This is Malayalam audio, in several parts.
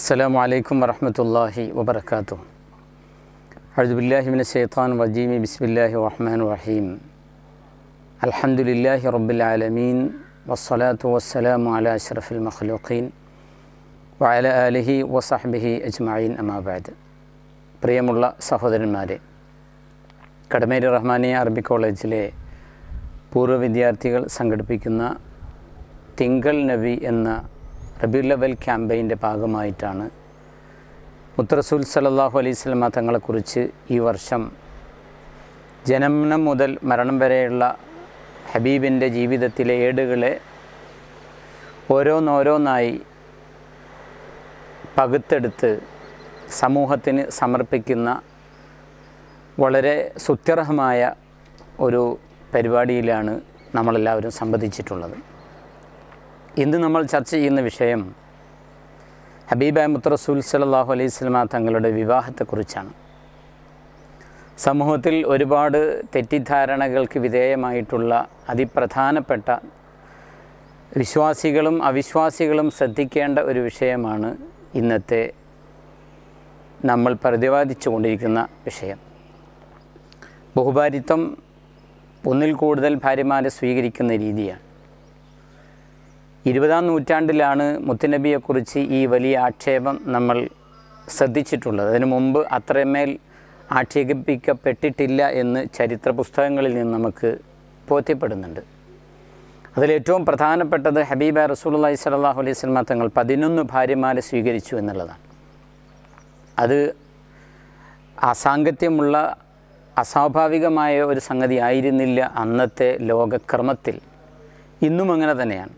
السلام عليكم ورحمة الله وبركاته أعوذ بالله من الشيطان الرجيم بسم الله الرحمن الرحيم الحمد لله رب العالمين والصلاة والسلام على أشرف المخلوقين وعلى آله وصحبه أجمعين أما بعد പ്രിയമുള്ള സഹോദരന്മാരെ കടമേരി റഹ്മാനിയ അറബി കോളേജിലെ പൂർവ്വ വിദ്യാർത്ഥികൾ സംഘടിപ്പിക്കുന്ന തിങ്കൾ നബി എന്ന റബീർ ലെവൽ ക്യാമ്പയിൻ്റെ ഭാഗമായിട്ടാണ് മുത്തറസുൽ സലാഹു അലൈഹി തങ്ങളെക്കുറിച്ച് ഈ വർഷം ജനനം മുതൽ മരണം വരെയുള്ള ഹബീബിൻ്റെ ജീവിതത്തിലെ ഏടുകളെ ഓരോന്നോരോന്നായി പകുത്തെടുത്ത് സമൂഹത്തിന് സമർപ്പിക്കുന്ന വളരെ സുത്യർഹമായ ഒരു പരിപാടിയിലാണ് നമ്മളെല്ലാവരും സംബന്ധിച്ചിട്ടുള്ളത് ഇന്ന് നമ്മൾ ചർച്ച ചെയ്യുന്ന വിഷയം ഹബീബ റസൂൽ സലാഹു അലൈഹി സ്വലമ തങ്ങളുടെ വിവാഹത്തെക്കുറിച്ചാണ് സമൂഹത്തിൽ ഒരുപാട് തെറ്റിദ്ധാരണകൾക്ക് വിധേയമായിട്ടുള്ള അതിപ്രധാനപ്പെട്ട വിശ്വാസികളും അവിശ്വാസികളും ശ്രദ്ധിക്കേണ്ട ഒരു വിഷയമാണ് ഇന്നത്തെ നമ്മൾ പ്രതിപാദിച്ചു കൊണ്ടിരിക്കുന്ന വിഷയം ബഹുഭാരിത്വം ഒന്നിൽ കൂടുതൽ ഭാര്യമാരെ സ്വീകരിക്കുന്ന രീതിയാണ് ഇരുപതാം നൂറ്റാണ്ടിലാണ് മുത്തുനബിയെക്കുറിച്ച് ഈ വലിയ ആക്ഷേപം നമ്മൾ ശ്രദ്ധിച്ചിട്ടുള്ളത് അതിനു മുമ്പ് അത്രമേൽ ആക്ഷേപിക്കപ്പെട്ടിട്ടില്ല എന്ന് ചരിത്ര പുസ്തകങ്ങളിൽ നിന്ന് നമുക്ക് ബോധ്യപ്പെടുന്നുണ്ട് അതിലേറ്റവും പ്രധാനപ്പെട്ടത് ഹബീബ റസൂലി സലാഹു അലൈഹി സ്വലമ തങ്ങൾ പതിനൊന്ന് ഭാര്യമാരെ സ്വീകരിച്ചു എന്നുള്ളതാണ് അത് അസാങ്കത്യമുള്ള അസ്വാഭാവികമായ ഒരു സംഗതി ആയിരുന്നില്ല അന്നത്തെ ലോകക്രമത്തിൽ ഇന്നും അങ്ങനെ തന്നെയാണ്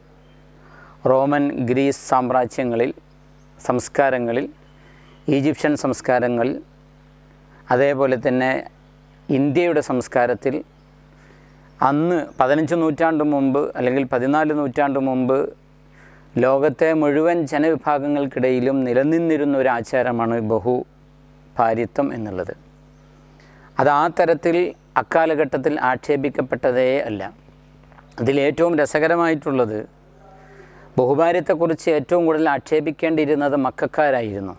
റോമൻ ഗ്രീസ് സാമ്രാജ്യങ്ങളിൽ സംസ്കാരങ്ങളിൽ ഈജിപ്ഷ്യൻ സംസ്കാരങ്ങൾ അതേപോലെ തന്നെ ഇന്ത്യയുടെ സംസ്കാരത്തിൽ അന്ന് പതിനഞ്ച് നൂറ്റാണ്ട് മുമ്പ് അല്ലെങ്കിൽ പതിനാല് നൂറ്റാണ്ട് മുമ്പ് ലോകത്തെ മുഴുവൻ ജനവിഭാഗങ്ങൾക്കിടയിലും നിലനിന്നിരുന്ന ഒരു ആചാരമാണ് ബഹു ഭാര്യത്വം എന്നുള്ളത് അത് ആ തരത്തിൽ അക്കാലഘട്ടത്തിൽ ആക്ഷേപിക്കപ്പെട്ടതേ അല്ല അതിലേറ്റവും രസകരമായിട്ടുള്ളത് ബഹുഭാര്യത്തെക്കുറിച്ച് ഏറ്റവും കൂടുതൽ ആക്ഷേപിക്കേണ്ടിയിരുന്നത് മക്കാരായിരുന്നു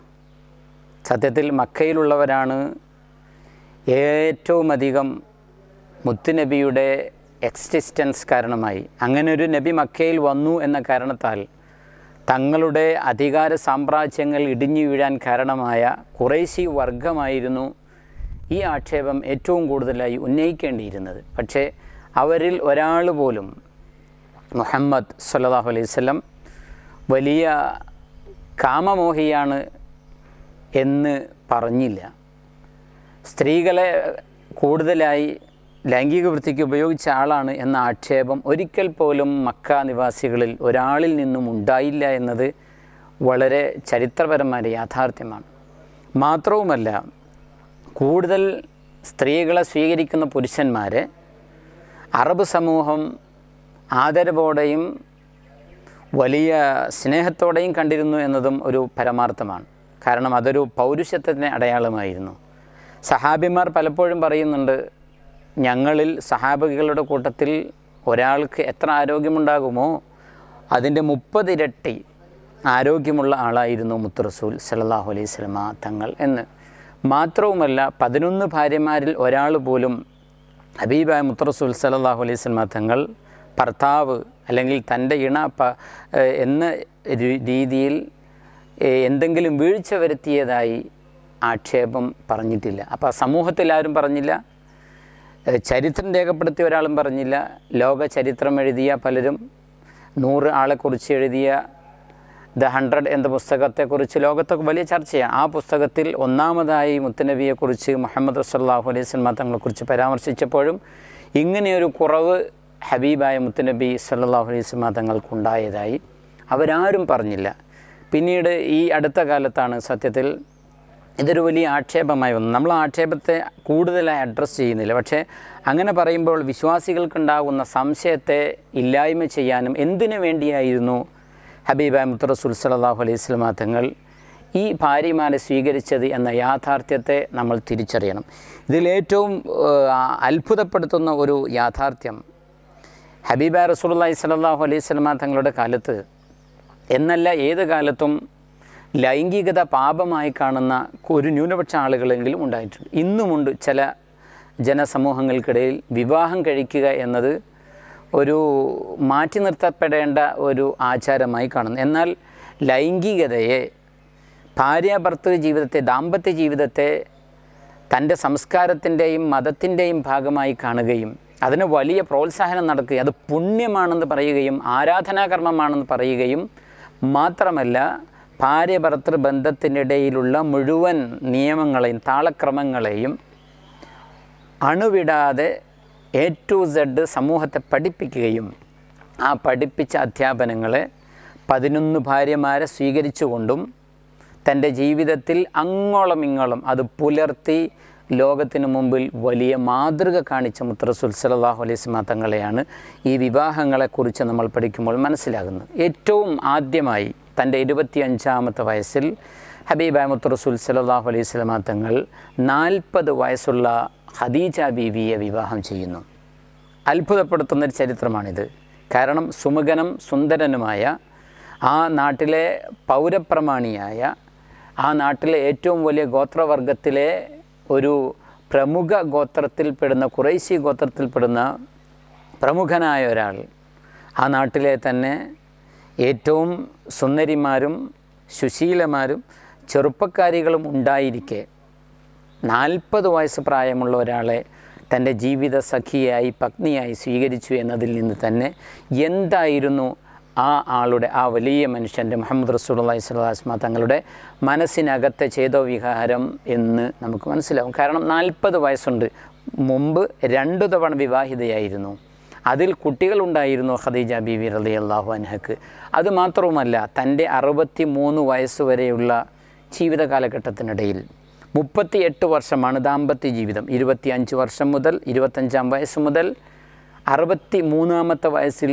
സത്യത്തിൽ മക്കയിലുള്ളവരാണ് ഏറ്റവും അധികം മുത്തുനബിയുടെ എക്സിസ്റ്റൻസ് കാരണമായി അങ്ങനെ ഒരു നബി മക്കയിൽ വന്നു എന്ന കാരണത്താൽ തങ്ങളുടെ അധികാര സാമ്രാജ്യങ്ങൾ ഇടിഞ്ഞു വീഴാൻ കാരണമായ കുറേശി വർഗമായിരുന്നു ഈ ആക്ഷേപം ഏറ്റവും കൂടുതലായി ഉന്നയിക്കേണ്ടിയിരുന്നത് പക്ഷേ അവരിൽ ഒരാൾ പോലും മുഹമ്മദ് സല്ലാഹു അലൈഹി സ്വലം വലിയ കാമമോഹിയാണ് എന്ന് പറഞ്ഞില്ല സ്ത്രീകളെ കൂടുതലായി ലൈംഗിക വൃത്തിക്ക് ഉപയോഗിച്ച ആളാണ് എന്ന ആക്ഷേപം ഒരിക്കൽ പോലും മക്ക നിവാസികളിൽ ഒരാളിൽ നിന്നും ഉണ്ടായില്ല എന്നത് വളരെ ചരിത്രപരമായ യാഥാർത്ഥ്യമാണ് മാത്രവുമല്ല കൂടുതൽ സ്ത്രീകളെ സ്വീകരിക്കുന്ന പുരുഷന്മാരെ അറബ് സമൂഹം ആദരവോടെയും വലിയ സ്നേഹത്തോടെയും കണ്ടിരുന്നു എന്നതും ഒരു പരമാർത്ഥമാണ് കാരണം അതൊരു പൗരുഷത്വത്തിൻ്റെ അടയാളമായിരുന്നു സഹാബിമാർ പലപ്പോഴും പറയുന്നുണ്ട് ഞങ്ങളിൽ സഹാബികളുടെ കൂട്ടത്തിൽ ഒരാൾക്ക് എത്ര ആരോഗ്യമുണ്ടാകുമോ അതിൻ്റെ മുപ്പതിരട്ടി ആരോഗ്യമുള്ള ആളായിരുന്നു മുത്തറസൂൽ സലല്ലാഹു അലൈഹി സ്വലമ തങ്ങൾ എന്ന് മാത്രവുമല്ല പതിനൊന്ന് ഭാര്യമാരിൽ ഒരാൾ പോലും ഹബീബായ മുത്തറസൂൽ സലല്ലാഹു അലൈഹി സ്വലമ തങ്ങൾ ഭർത്താവ് അല്ലെങ്കിൽ തൻ്റെ ഇണ എന്ന രീതിയിൽ എന്തെങ്കിലും വീഴ്ച വരുത്തിയതായി ആക്ഷേപം പറഞ്ഞിട്ടില്ല അപ്പോൾ സമൂഹത്തിൽ ആരും പറഞ്ഞില്ല ചരിത്രം രേഖപ്പെടുത്തിയ ഒരാളും പറഞ്ഞില്ല ലോക ചരിത്രം എഴുതിയ പലരും നൂറ് ആളെക്കുറിച്ച് എഴുതിയ ദ ഹൺഡ്രഡ് എന്ന പുസ്തകത്തെക്കുറിച്ച് ലോകത്തൊക്കെ വലിയ ചർച്ചയാണ് ആ പുസ്തകത്തിൽ ഒന്നാമതായി മുത്തനബിയെക്കുറിച്ച് മുഹമ്മദ് റസല്ലാഹു അലൈഹി സ്വലമാ തങ്ങളെക്കുറിച്ച് പരാമർശിച്ചപ്പോഴും ഇങ്ങനെയൊരു കുറവ് ഹബീബായ മുത്തനബി സല്ലാഹു അലൈസ്മ തങ്ങൾക്കുണ്ടായതായി അവരാരും പറഞ്ഞില്ല പിന്നീട് ഈ അടുത്ത കാലത്താണ് സത്യത്തിൽ ഇതൊരു വലിയ ആക്ഷേപമായി വന്നു നമ്മൾ ആക്ഷേപത്തെ കൂടുതലായി അഡ്രസ്സ് ചെയ്യുന്നില്ല പക്ഷേ അങ്ങനെ പറയുമ്പോൾ വിശ്വാസികൾക്കുണ്ടാകുന്ന സംശയത്തെ ഇല്ലായ്മ ചെയ്യാനും എന്തിനു വേണ്ടിയായിരുന്നു ഹബീബ മുത്തറസുൽ സലാഹു അലൈഹി സ്വലാ തങ്ങൾ ഈ ഭാര്യമാരെ സ്വീകരിച്ചത് എന്ന യാഥാർത്ഥ്യത്തെ നമ്മൾ തിരിച്ചറിയണം ഇതിലേറ്റവും അത്ഭുതപ്പെടുത്തുന്ന ഒരു യാഥാർത്ഥ്യം ഹബീബ റസൂലി സലാഹു അലൈഹി സ്വലമ തങ്ങളുടെ കാലത്ത് എന്നല്ല ഏത് കാലത്തും ലൈംഗികത പാപമായി കാണുന്ന ഒരു ന്യൂനപക്ഷ ആളുകളെങ്കിലും ഉണ്ടായിട്ടുണ്ട് ഇന്നുമുണ്ട് ചില ജനസമൂഹങ്ങൾക്കിടയിൽ വിവാഹം കഴിക്കുക എന്നത് ഒരു മാറ്റി നിർത്തപ്പെടേണ്ട ഒരു ആചാരമായി കാണുന്നു എന്നാൽ ലൈംഗികതയെ ഭാര്യാഭർത്തൃ ജീവിതത്തെ ദാമ്പത്യ ജീവിതത്തെ തൻ്റെ സംസ്കാരത്തിൻ്റെയും മതത്തിൻ്റെയും ഭാഗമായി കാണുകയും അതിന് വലിയ പ്രോത്സാഹനം നടക്കുകയും അത് പുണ്യമാണെന്ന് പറയുകയും ആരാധനാകർമ്മമാണെന്ന് പറയുകയും മാത്രമല്ല ഭാര്യഭർത്തൃ ബന്ധത്തിനിടയിലുള്ള മുഴുവൻ നിയമങ്ങളെയും താളക്രമങ്ങളെയും അണുവിടാതെ എ ടു സെഡ് സമൂഹത്തെ പഠിപ്പിക്കുകയും ആ പഠിപ്പിച്ച അധ്യാപനങ്ങളെ പതിനൊന്ന് ഭാര്യമാരെ സ്വീകരിച്ചുകൊണ്ടും തൻ്റെ ജീവിതത്തിൽ അങ്ങോളം ഇങ്ങോളം അത് പുലർത്തി ലോകത്തിനു മുമ്പിൽ വലിയ മാതൃക കാണിച്ച മുത്തറസുൽ സലാഹു അലൈസ്മ തങ്ങളെയാണ് ഈ വിവാഹങ്ങളെക്കുറിച്ച് നമ്മൾ പഠിക്കുമ്പോൾ മനസ്സിലാകുന്നത് ഏറ്റവും ആദ്യമായി തൻ്റെ ഇരുപത്തിയഞ്ചാമത്തെ വയസ്സിൽ ഹബീബായ മുത്തറസുൽ സലാഹു അലൈഹി സ്വലമ തങ്ങൾ നാൽപ്പത് വയസ്സുള്ള ഖദീജ ബീവിയെ വിവാഹം ചെയ്യുന്നു ഒരു ചരിത്രമാണിത് കാരണം സുമുഖനും സുന്ദരനുമായ ആ നാട്ടിലെ പൗരപ്രമാണിയായ ആ നാട്ടിലെ ഏറ്റവും വലിയ ഗോത്രവർഗത്തിലെ ഒരു പ്രമുഖ ഗോത്രത്തിൽപ്പെടുന്ന കുറേശി ഗോത്രത്തിൽപ്പെടുന്ന പ്രമുഖനായ ഒരാൾ ആ നാട്ടിലെ തന്നെ ഏറ്റവും സുന്ദരിമാരും സുശീലമാരും ചെറുപ്പക്കാരികളും ഉണ്ടായിരിക്കെ നാൽപ്പത് വയസ്സ് പ്രായമുള്ള ഒരാളെ തൻ്റെ ജീവിത സഖിയായി പത്നിയായി സ്വീകരിച്ചു എന്നതിൽ നിന്ന് തന്നെ എന്തായിരുന്നു ആ ആളുടെ ആ വലിയ മനുഷ്യൻ്റെ മുഹമ്മദ് റസൂലി സ്വലാസ്മ തങ്ങളുടെ മനസ്സിനകത്തെ ചേതോ വിഹാരം എന്ന് നമുക്ക് മനസ്സിലാവും കാരണം നാൽപ്പത് വയസ്സുണ്ട് മുമ്പ് രണ്ടു തവണ വിവാഹിതയായിരുന്നു അതിൽ കുട്ടികളുണ്ടായിരുന്നു ഖദീജ ബിവി റലി അള്ളാഹു അൻഹക്ക് അതുമാത്രവുമല്ല തൻ്റെ അറുപത്തി മൂന്ന് വയസ്സ് വരെയുള്ള ജീവിത കാലഘട്ടത്തിനിടയിൽ മുപ്പത്തി എട്ട് വർഷമാണ് ദാമ്പത്യ ജീവിതം ഇരുപത്തി അഞ്ച് വർഷം മുതൽ ഇരുപത്തഞ്ചാം വയസ്സ് മുതൽ അറുപത്തി മൂന്നാമത്തെ വയസ്സിൽ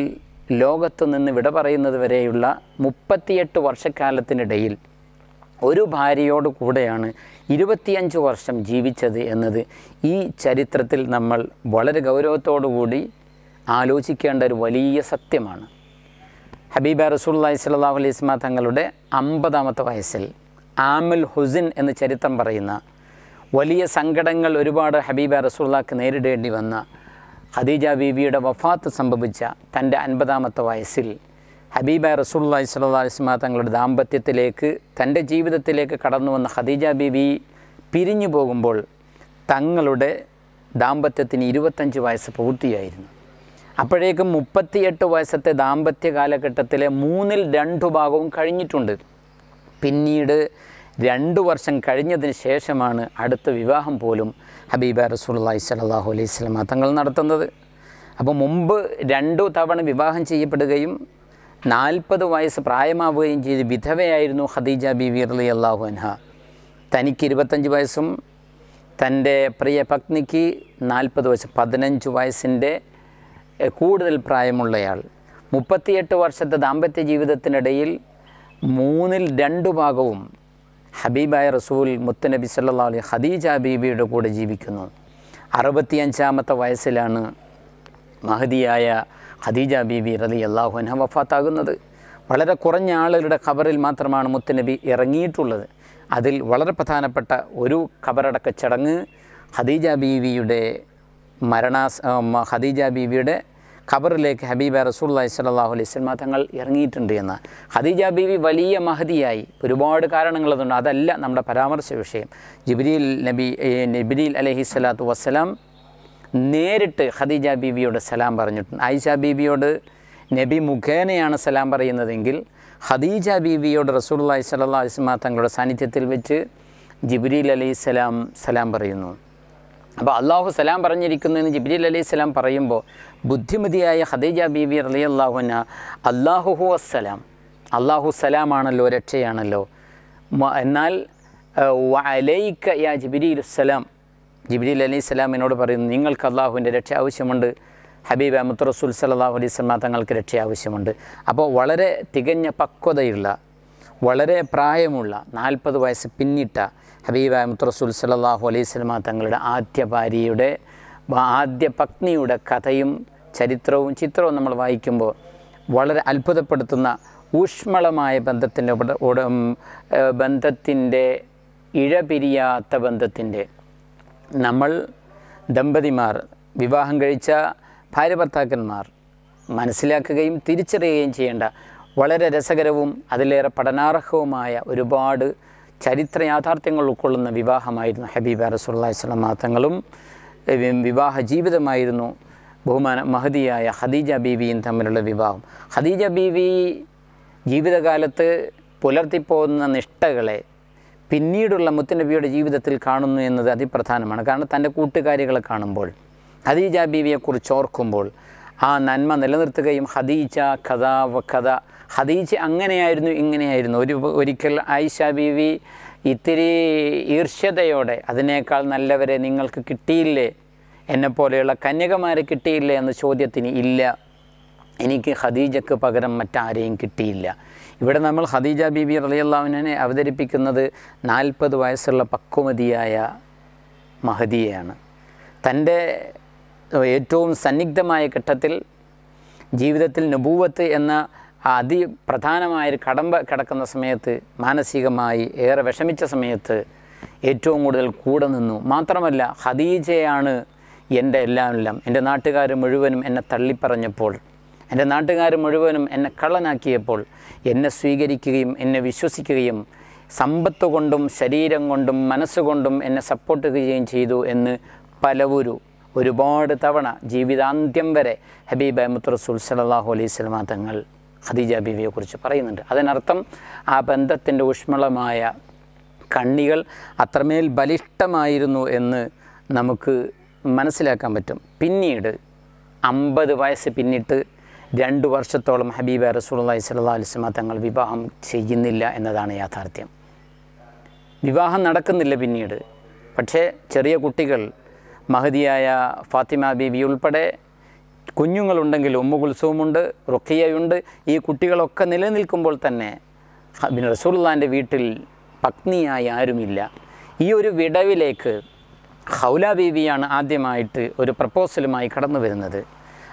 ലോകത്തു നിന്ന് വിട പറയുന്നത് വരെയുള്ള മുപ്പത്തിയെട്ട് വർഷക്കാലത്തിനിടയിൽ ഒരു ഭാര്യയോട് കൂടെയാണ് ഇരുപത്തിയഞ്ച് വർഷം ജീവിച്ചത് എന്നത് ഈ ചരിത്രത്തിൽ നമ്മൾ വളരെ കൂടി ആലോചിക്കേണ്ട ഒരു വലിയ സത്യമാണ് ഹബീബ റസൂള്ളി അലൈഹി അലൈസ്മ തങ്ങളുടെ അമ്പതാമത്തെ വയസ്സിൽ ആമൽ ഹുസിൻ എന്ന് ചരിത്രം പറയുന്ന വലിയ സങ്കടങ്ങൾ ഒരുപാട് ഹബീബ റസൂള്ളക്ക് നേരിടേണ്ടി വന്ന ഖദീജ ബീവിയുടെ വഫാത്ത് സംഭവിച്ച തൻ്റെ അൻപതാമത്തെ വയസ്സിൽ ഹബീബ റസൂള്ളി സ്വല്ലാസ്മ തങ്ങളുടെ ദാമ്പത്യത്തിലേക്ക് തൻ്റെ ജീവിതത്തിലേക്ക് കടന്നു വന്ന ഖദീജ ബീവി പിരിഞ്ഞു പോകുമ്പോൾ തങ്ങളുടെ ദാമ്പത്യത്തിന് ഇരുപത്തഞ്ച് വയസ്സ് പൂർത്തിയായിരുന്നു അപ്പോഴേക്കും മുപ്പത്തിയെട്ട് വയസ്സത്തെ ദാമ്പത്യ കാലഘട്ടത്തിലെ മൂന്നിൽ രണ്ടു ഭാഗവും കഴിഞ്ഞിട്ടുണ്ട് പിന്നീട് രണ്ട് വർഷം കഴിഞ്ഞതിന് ശേഷമാണ് അടുത്ത വിവാഹം പോലും ഹബീബ റസൂള്ളി സലാഹു അലൈഹി സ്വലമ തങ്ങൾ നടത്തുന്നത് അപ്പോൾ മുമ്പ് രണ്ടു തവണ വിവാഹം ചെയ്യപ്പെടുകയും നാൽപ്പത് വയസ്സ് പ്രായമാവുകയും ചെയ്ത് വിധവയായിരുന്നു ഖദീജ ബീവി അലി അള്ളാഹു അൻഹ തനിക്ക് ഇരുപത്തഞ്ച് വയസ്സും തൻ്റെ പ്രിയ പത്നിക്ക് നാൽപ്പത് വയസ്സ് പതിനഞ്ച് വയസ്സിൻ്റെ കൂടുതൽ പ്രായമുള്ളയാൾ മുപ്പത്തിയെട്ട് വർഷത്തെ ദാമ്പത്യ ജീവിതത്തിനിടയിൽ മൂന്നിൽ രണ്ടു ഭാഗവും ഹബീബായ റസൂൽ മുത്തനബി സല്ലാ അലൈഹി ഖദീജ ബീബിയുടെ കൂടെ ജീവിക്കുന്നു അഞ്ചാമത്തെ വയസ്സിലാണ് മഹദിയായ ഖദീജ ബീബി റലി അള്ളാഹുന വഫാത്താകുന്നത് വളരെ കുറഞ്ഞ ആളുകളുടെ ഖബറിൽ മാത്രമാണ് മുത്തനബി ഇറങ്ങിയിട്ടുള്ളത് അതിൽ വളരെ പ്രധാനപ്പെട്ട ഒരു ഖബറടക്ക ചടങ്ങ് ഖദീജ ബീവിയുടെ മരണാ ഖദീജ ബീവിയുടെ ഖബറിലേക്ക് ഹബീബ റസൂള്ളി സ്വല്ലാഹു അലൈഹി സ്വലമ തങ്ങൾ ഇറങ്ങിയിട്ടുണ്ട് എന്ന് ഖദീജ ബീവി വലിയ മഹതിയായി ഒരുപാട് കാരണങ്ങൾ അതല്ല നമ്മുടെ പരാമർശ വിഷയം ജിബ്രീൽ നബി നബിരീൽ അലഹി സ്വലാത്തു വസ്സലാം നേരിട്ട് ഖദീജ ബീവിയോട് സലാം പറഞ്ഞിട്ടുണ്ട് ആയിഷ ബീവിയോട് നബി മുഖേനയാണ് സലാം പറയുന്നതെങ്കിൽ ഖദീജ ബീവിയോട് റസൂള്ളി സ്വല്ലാ വസ്ലമ തങ്ങളുടെ സാന്നിധ്യത്തിൽ വെച്ച് ജിബ്രീൽ അലൈഹി സ്വലാം സലാം പറയുന്നു അപ്പോൾ അള്ളാഹു സലാം പറഞ്ഞിരിക്കുന്നതെന്ന് ജിബ്രീൽ അലൈഹി സ്വലാം പറയുമ്പോൾ ബുദ്ധിമതിയായ ഖദീജ ബീവി അലി അള്ളാഹുന അള്ളാഹുഹു അസ്സലാം അള്ളാഹു സലാമാണല്ലോ രക്ഷയാണല്ലോ എന്നാൽ അലൈക്ക യാ ജിബിരിൽ സലാം ജിബിരിൽ അലൈഹി സ്വലാം എന്നോട് പറയുന്നു നിങ്ങൾക്ക് അള്ളാഹുവിൻ്റെ രക്ഷ ആവശ്യമുണ്ട് ഹബീബ് അഹമ്മദ് റസൂൽ സലാഹു അലൈഹി സ്വലാം തങ്ങൾക്ക് രക്ഷ ആവശ്യമുണ്ട് അപ്പോൾ വളരെ തികഞ്ഞ പക്വതയുള്ള വളരെ പ്രായമുള്ള നാൽപ്പത് വയസ്സ് പിന്നിട്ട ഹബീബായ മുത്തറസൂൽ സലാഹു അലൈസ്മ തങ്ങളുടെ ആദ്യ ഭാര്യയുടെ ആദ്യ പത്നിയുടെ കഥയും ചരിത്രവും ചിത്രവും നമ്മൾ വായിക്കുമ്പോൾ വളരെ അത്ഭുതപ്പെടുത്തുന്ന ഊഷ്മളമായ ബന്ധത്തിൻ്റെ ബന്ധത്തിൻ്റെ ഇഴപിരിയാത്ത ബന്ധത്തിൻ്റെ നമ്മൾ ദമ്പതിമാർ വിവാഹം കഴിച്ച ഭാര്യ ഭർത്താക്കന്മാർ മനസ്സിലാക്കുകയും തിരിച്ചറിയുകയും ചെയ്യേണ്ട വളരെ രസകരവും അതിലേറെ പഠനാർഹവുമായ ഒരുപാട് ചരിത്ര യാഥാർത്ഥ്യങ്ങൾ ഉൾക്കൊള്ളുന്ന വിവാഹമായിരുന്നു ഹബീബ റസൂള്ളി സ്വലാ തങ്ങളും വിവാഹ ജീവിതമായിരുന്നു ബഹുമാന മഹതിയായ ഖദീജ ബീവിയും തമ്മിലുള്ള വിവാഹം ഖദീജ ബീവി ജീവിതകാലത്ത് പുലർത്തിപ്പോകുന്ന നിഷ്ഠകളെ പിന്നീടുള്ള മുത്തനബിയുടെ ജീവിതത്തിൽ കാണുന്നു എന്നത് അതിപ്രധാനമാണ് കാരണം തൻ്റെ കൂട്ടുകാരികളെ കാണുമ്പോൾ ഖദീജ ബീവിയെക്കുറിച്ച് ഓർക്കുമ്പോൾ ആ നന്മ നിലനിർത്തുകയും ഖദീജ കഥ വ കഥ ഖദീജ അങ്ങനെയായിരുന്നു ഇങ്ങനെയായിരുന്നു ഒരു ഒരിക്കൽ ആയിഷ ബീവി ഇത്തിരി ഈർഷ്യതയോടെ അതിനേക്കാൾ നല്ലവരെ നിങ്ങൾക്ക് കിട്ടിയില്ലേ എന്നെപ്പോലെയുള്ള കന്യകമാരെ കിട്ടിയില്ലേ എന്ന ചോദ്യത്തിന് ഇല്ല എനിക്ക് ഖദീജക്ക് പകരം മറ്റാരെയും കിട്ടിയില്ല ഇവിടെ നമ്മൾ ഖദീജ ബീബി റളിയല്ലാവിനെ അവതരിപ്പിക്കുന്നത് നാൽപ്പത് വയസ്സുള്ള പക്വമതിയായ മഹദിയെയാണ് തൻ്റെ ഏറ്റവും സന്നിഗ്ധമായ ഘട്ടത്തിൽ ജീവിതത്തിൽ നബൂവത്ത് എന്ന അതി പ്രധാനമായൊരു കടമ്പ കിടക്കുന്ന സമയത്ത് മാനസികമായി ഏറെ വിഷമിച്ച സമയത്ത് ഏറ്റവും കൂടുതൽ കൂടെ നിന്നു മാത്രമല്ല ഖദീജയാണ് എൻ്റെ എല്ലാം എല്ലാം എൻ്റെ നാട്ടുകാർ മുഴുവനും എന്നെ തള്ളിപ്പറഞ്ഞപ്പോൾ എൻ്റെ നാട്ടുകാർ മുഴുവനും എന്നെ കള്ളനാക്കിയപ്പോൾ എന്നെ സ്വീകരിക്കുകയും എന്നെ വിശ്വസിക്കുകയും സമ്പത്ത് കൊണ്ടും ശരീരം കൊണ്ടും മനസ്സുകൊണ്ടും എന്നെ സപ്പോർട്ട് ചെയ്യുകയും ചെയ്തു എന്ന് പലവരും ഒരുപാട് തവണ ജീവിതാന്ത്യം വരെ ഹബീബ് അഹമ്മദ് റസൂൽ സലാഹു അലൈഹി സ്വലമാ തങ്ങൾ ഖദീജ ബിവിയെക്കുറിച്ച് പറയുന്നുണ്ട് അതിനർത്ഥം ആ ബന്ധത്തിൻ്റെ ഊഷ്മളമായ കണ്ണികൾ അത്രമേൽ ബലിഷ്ഠമായിരുന്നു എന്ന് നമുക്ക് മനസ്സിലാക്കാൻ പറ്റും പിന്നീട് അമ്പത് വയസ്സ് പിന്നിട്ട് രണ്ട് വർഷത്തോളം ഹബീബ റസൂലി സ്വല്ലാ അലിസ്മ തങ്ങൾ വിവാഹം ചെയ്യുന്നില്ല എന്നതാണ് യാഥാർത്ഥ്യം വിവാഹം നടക്കുന്നില്ല പിന്നീട് പക്ഷേ ചെറിയ കുട്ടികൾ മഹതിയായ ഫാത്തിമ ബീബി ഉൾപ്പെടെ കുഞ്ഞുങ്ങളുണ്ടെങ്കിൽ ഉമ്മ കുൽസവുമുണ്ട് റുക്കിയയുണ്ട് ഈ കുട്ടികളൊക്കെ നിലനിൽക്കുമ്പോൾ തന്നെ പിന്നെ റസൂള്ളാൻ്റെ വീട്ടിൽ പത്നിയായി ആരുമില്ല ഈ ഒരു വിടവിലേക്ക് ഹൗല ബീവിയാണ് ആദ്യമായിട്ട് ഒരു പ്രപ്പോസലുമായി കടന്നു വരുന്നത്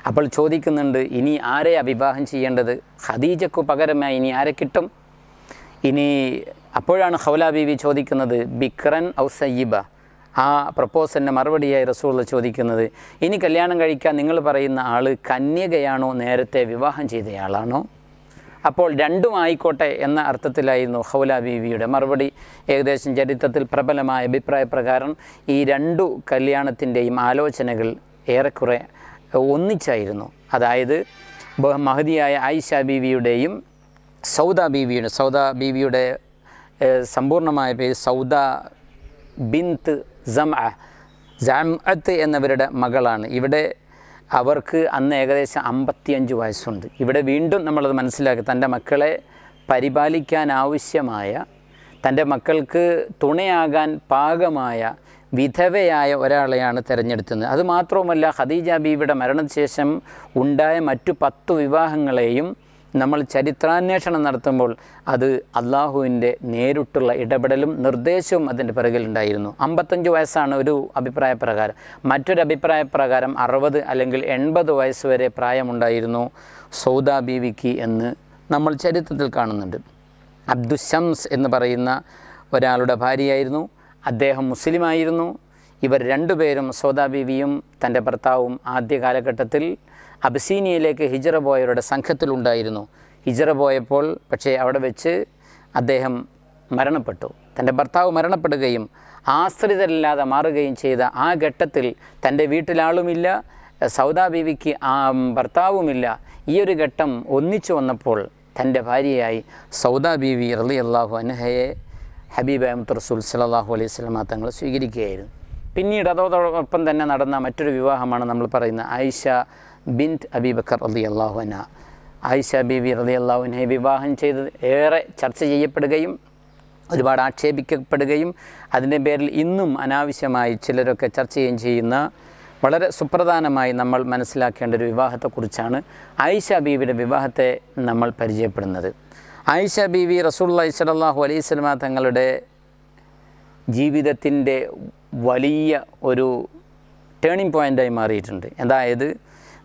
അപ്പോൾ ചോദിക്കുന്നുണ്ട് ഇനി ആരെ അഭിവാഹം ചെയ്യേണ്ടത് ഹദീജക്കു പകരമായി ഇനി ആരെ കിട്ടും ഇനി അപ്പോഴാണ് ഹൗല ബീവി ചോദിക്കുന്നത് ബിക്രൻ ഔ സയ്യിബ ആ പ്രപ്പോസലിൻ്റെ മറുപടിയായി റസൂള്ള ചോദിക്കുന്നത് ഇനി കല്യാണം കഴിക്കാൻ നിങ്ങൾ പറയുന്ന ആൾ കന്യകയാണോ നേരത്തെ വിവാഹം ചെയ്തയാളാണോ അപ്പോൾ രണ്ടും ആയിക്കോട്ടെ എന്ന അർത്ഥത്തിലായിരുന്നു ഹൗല ബീവിയുടെ മറുപടി ഏകദേശം ചരിത്രത്തിൽ പ്രബലമായ അഭിപ്രായ പ്രകാരം ഈ രണ്ടു കല്യാണത്തിൻ്റെയും ആലോചനകൾ ഏറെക്കുറെ ഒന്നിച്ചായിരുന്നു അതായത് മഹതിയായ ആയിഷ ബീവിയുടെയും സൗദ ബീവിയുടെ സൗദ ബീവിയുടെ സമ്പൂർണ്ണമായ പേര് സൗദ ബിന്ത് സമ ജാമത്ത് എന്നവരുടെ മകളാണ് ഇവിടെ അവർക്ക് അന്ന് ഏകദേശം അമ്പത്തിയഞ്ച് വയസ്സുണ്ട് ഇവിടെ വീണ്ടും നമ്മളത് മനസ്സിലാക്കുക തൻ്റെ മക്കളെ പരിപാലിക്കാനാവശ്യമായ തൻ്റെ മക്കൾക്ക് തുണയാകാൻ പാകമായ വിധവയായ ഒരാളെയാണ് തിരഞ്ഞെടുത്തത് അതുമാത്രവുമല്ല ഖദീജ ബീവിയുടെ മരണശേഷം ഉണ്ടായ മറ്റു പത്തു വിവാഹങ്ങളെയും നമ്മൾ ചരിത്രാന്വേഷണം നടത്തുമ്പോൾ അത് അള്ളാഹുവിൻ്റെ നേരിട്ടുള്ള ഇടപെടലും നിർദ്ദേശവും അതിൻ്റെ പിറകിലുണ്ടായിരുന്നു അമ്പത്തഞ്ച് വയസ്സാണ് ഒരു അഭിപ്രായ പ്രകാരം മറ്റൊരു അഭിപ്രായ പ്രകാരം അറുപത് അല്ലെങ്കിൽ എൺപത് വയസ്സ് വരെ പ്രായമുണ്ടായിരുന്നു സൗദാ ബീവിക്ക് എന്ന് നമ്മൾ ചരിത്രത്തിൽ കാണുന്നുണ്ട് അബ്ദു ഷംസ് എന്ന് പറയുന്ന ഒരാളുടെ ഭാര്യയായിരുന്നു അദ്ദേഹം മുസ്ലിമായിരുന്നു ഇവർ രണ്ടുപേരും സോദാ ബീവിയും തൻ്റെ ഭർത്താവും ആദ്യ കാലഘട്ടത്തിൽ അബസീനിയയിലേക്ക് ഹിജറ പോയവരുടെ സംഘത്തിലുണ്ടായിരുന്നു ഹിജറ പോയപ്പോൾ പക്ഷേ അവിടെ വെച്ച് അദ്ദേഹം മരണപ്പെട്ടു തൻ്റെ ഭർത്താവ് മരണപ്പെടുകയും ആശ്രിതരില്ലാതെ മാറുകയും ചെയ്ത ആ ഘട്ടത്തിൽ തൻ്റെ വീട്ടിലാളുമില്ല സൗദാ ബീവിക്ക് ആ ഭർത്താവുമില്ല ഈ ഒരു ഘട്ടം ഒന്നിച്ചു വന്നപ്പോൾ തൻ്റെ ഭാര്യയായി സൗദാ ബീവി റലി അള്ളാഹു അനഹയെ ഹബീബ് അഹമ്മദ് റസൂൽ സലാഹു അലൈഹി സ്വലമ തങ്ങൾ സ്വീകരിക്കുകയായിരുന്നു പിന്നീട് അതോടൊപ്പം തന്നെ നടന്ന മറ്റൊരു വിവാഹമാണ് നമ്മൾ പറയുന്ന ആയിഷ ബിന്ത് അബി ബക്കർ റതി അള്ളാഹുന ആയിഷ ബിബി റതി അള്ളാഹുനെ വിവാഹം ചെയ്തത് ഏറെ ചർച്ച ചെയ്യപ്പെടുകയും ഒരുപാട് ആക്ഷേപിക്കപ്പെടുകയും അതിൻ്റെ പേരിൽ ഇന്നും അനാവശ്യമായി ചിലരൊക്കെ ചർച്ച ചെയ്യുകയും ചെയ്യുന്ന വളരെ സുപ്രധാനമായി നമ്മൾ മനസ്സിലാക്കേണ്ട ഒരു വിവാഹത്തെക്കുറിച്ചാണ് ആയിഷ ബീവിയുടെ വിവാഹത്തെ നമ്മൾ പരിചയപ്പെടുന്നത് ആയിഷ ബീവി റസൂള്ള അലൈഹി അലൈസ്മ തങ്ങളുടെ ജീവിതത്തിൻ്റെ വലിയ ഒരു ടേണിംഗ് പോയിൻ്റായി മാറിയിട്ടുണ്ട് അതായത്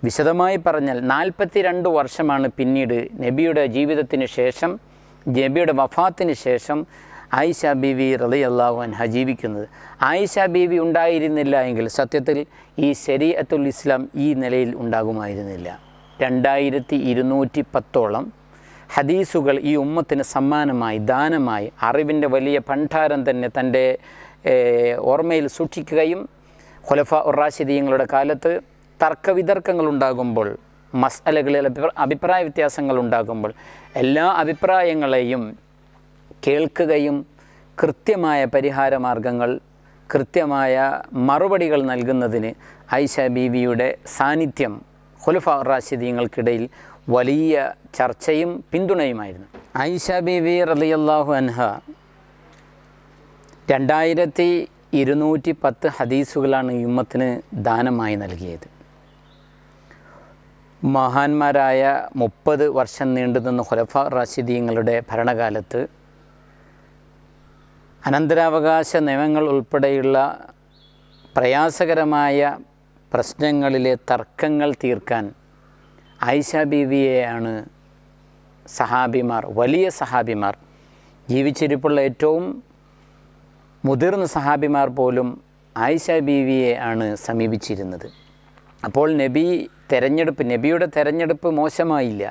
വിശദമായി പറഞ്ഞാൽ നാൽപ്പത്തിരണ്ട് വർഷമാണ് പിന്നീട് നബിയുടെ ജീവിതത്തിന് ശേഷം നബിയുടെ വഫാത്തിന് ശേഷം ആയിഷ ബീവി റളിയല്ലാഹു അൻഹ ജീവിക്കുന്നത് ആയിഷ ബീവി ഉണ്ടായിരുന്നില്ല എങ്കിൽ സത്യത്തിൽ ഈ ശരീഅത്തുൽ ഇസ്ലാം ഈ നിലയിൽ ഉണ്ടാകുമായിരുന്നില്ല രണ്ടായിരത്തി ഇരുന്നൂറ്റി പത്തോളം ഹദീസുകൾ ഈ ഉമ്മത്തിന് സമ്മാനമായി ദാനമായി അറിവിൻ്റെ വലിയ ഭണ്ഡാരം തന്നെ തൻ്റെ ഓർമ്മയിൽ സൂക്ഷിക്കുകയും ഖുലഫ ഉറാശിദീയങ്ങളുടെ കാലത്ത് തർക്കവിതർക്കങ്ങൾ ഉണ്ടാകുമ്പോൾ മസലകളിൽ അഭിപ്രായ വ്യത്യാസങ്ങൾ ഉണ്ടാകുമ്പോൾ എല്ലാ അഭിപ്രായങ്ങളെയും കേൾക്കുകയും കൃത്യമായ പരിഹാര മാർഗങ്ങൾ കൃത്യമായ മറുപടികൾ നൽകുന്നതിന് ഐഷ ബീവിയുടെ സാന്നിധ്യം ഖുലഫ റാഷിദീങ്ങൾക്കിടയിൽ വലിയ ചർച്ചയും പിന്തുണയുമായിരുന്നു ഐഷ ബീവി റലിയല്ലാഹു അൻഹ രണ്ടായിരത്തി ഇരുന്നൂറ്റി പത്ത് ഹദീസുകളാണ് യുമ്മത്തിന് ദാനമായി നൽകിയത് മഹാന്മാരായ മുപ്പത് വർഷം നീണ്ടുനിന്ന ഹുലഫ റാഷിദീങ്ങളുടെ ഭരണകാലത്ത് അനന്തരാവകാശ നിയമങ്ങൾ ഉൾപ്പെടെയുള്ള പ്രയാസകരമായ പ്രശ്നങ്ങളിലെ തർക്കങ്ങൾ തീർക്കാൻ ആയിഷ ബീവിയെയാണ് സഹാബിമാർ വലിയ സഹാബിമാർ ജീവിച്ചിരിപ്പുള്ള ഏറ്റവും മുതിർന്ന സഹാബിമാർ പോലും ആയിഷ ബീവിയെ ആണ് സമീപിച്ചിരുന്നത് അപ്പോൾ നബി തെരഞ്ഞെടുപ്പ് നബിയുടെ തെരഞ്ഞെടുപ്പ് മോശമായില്ല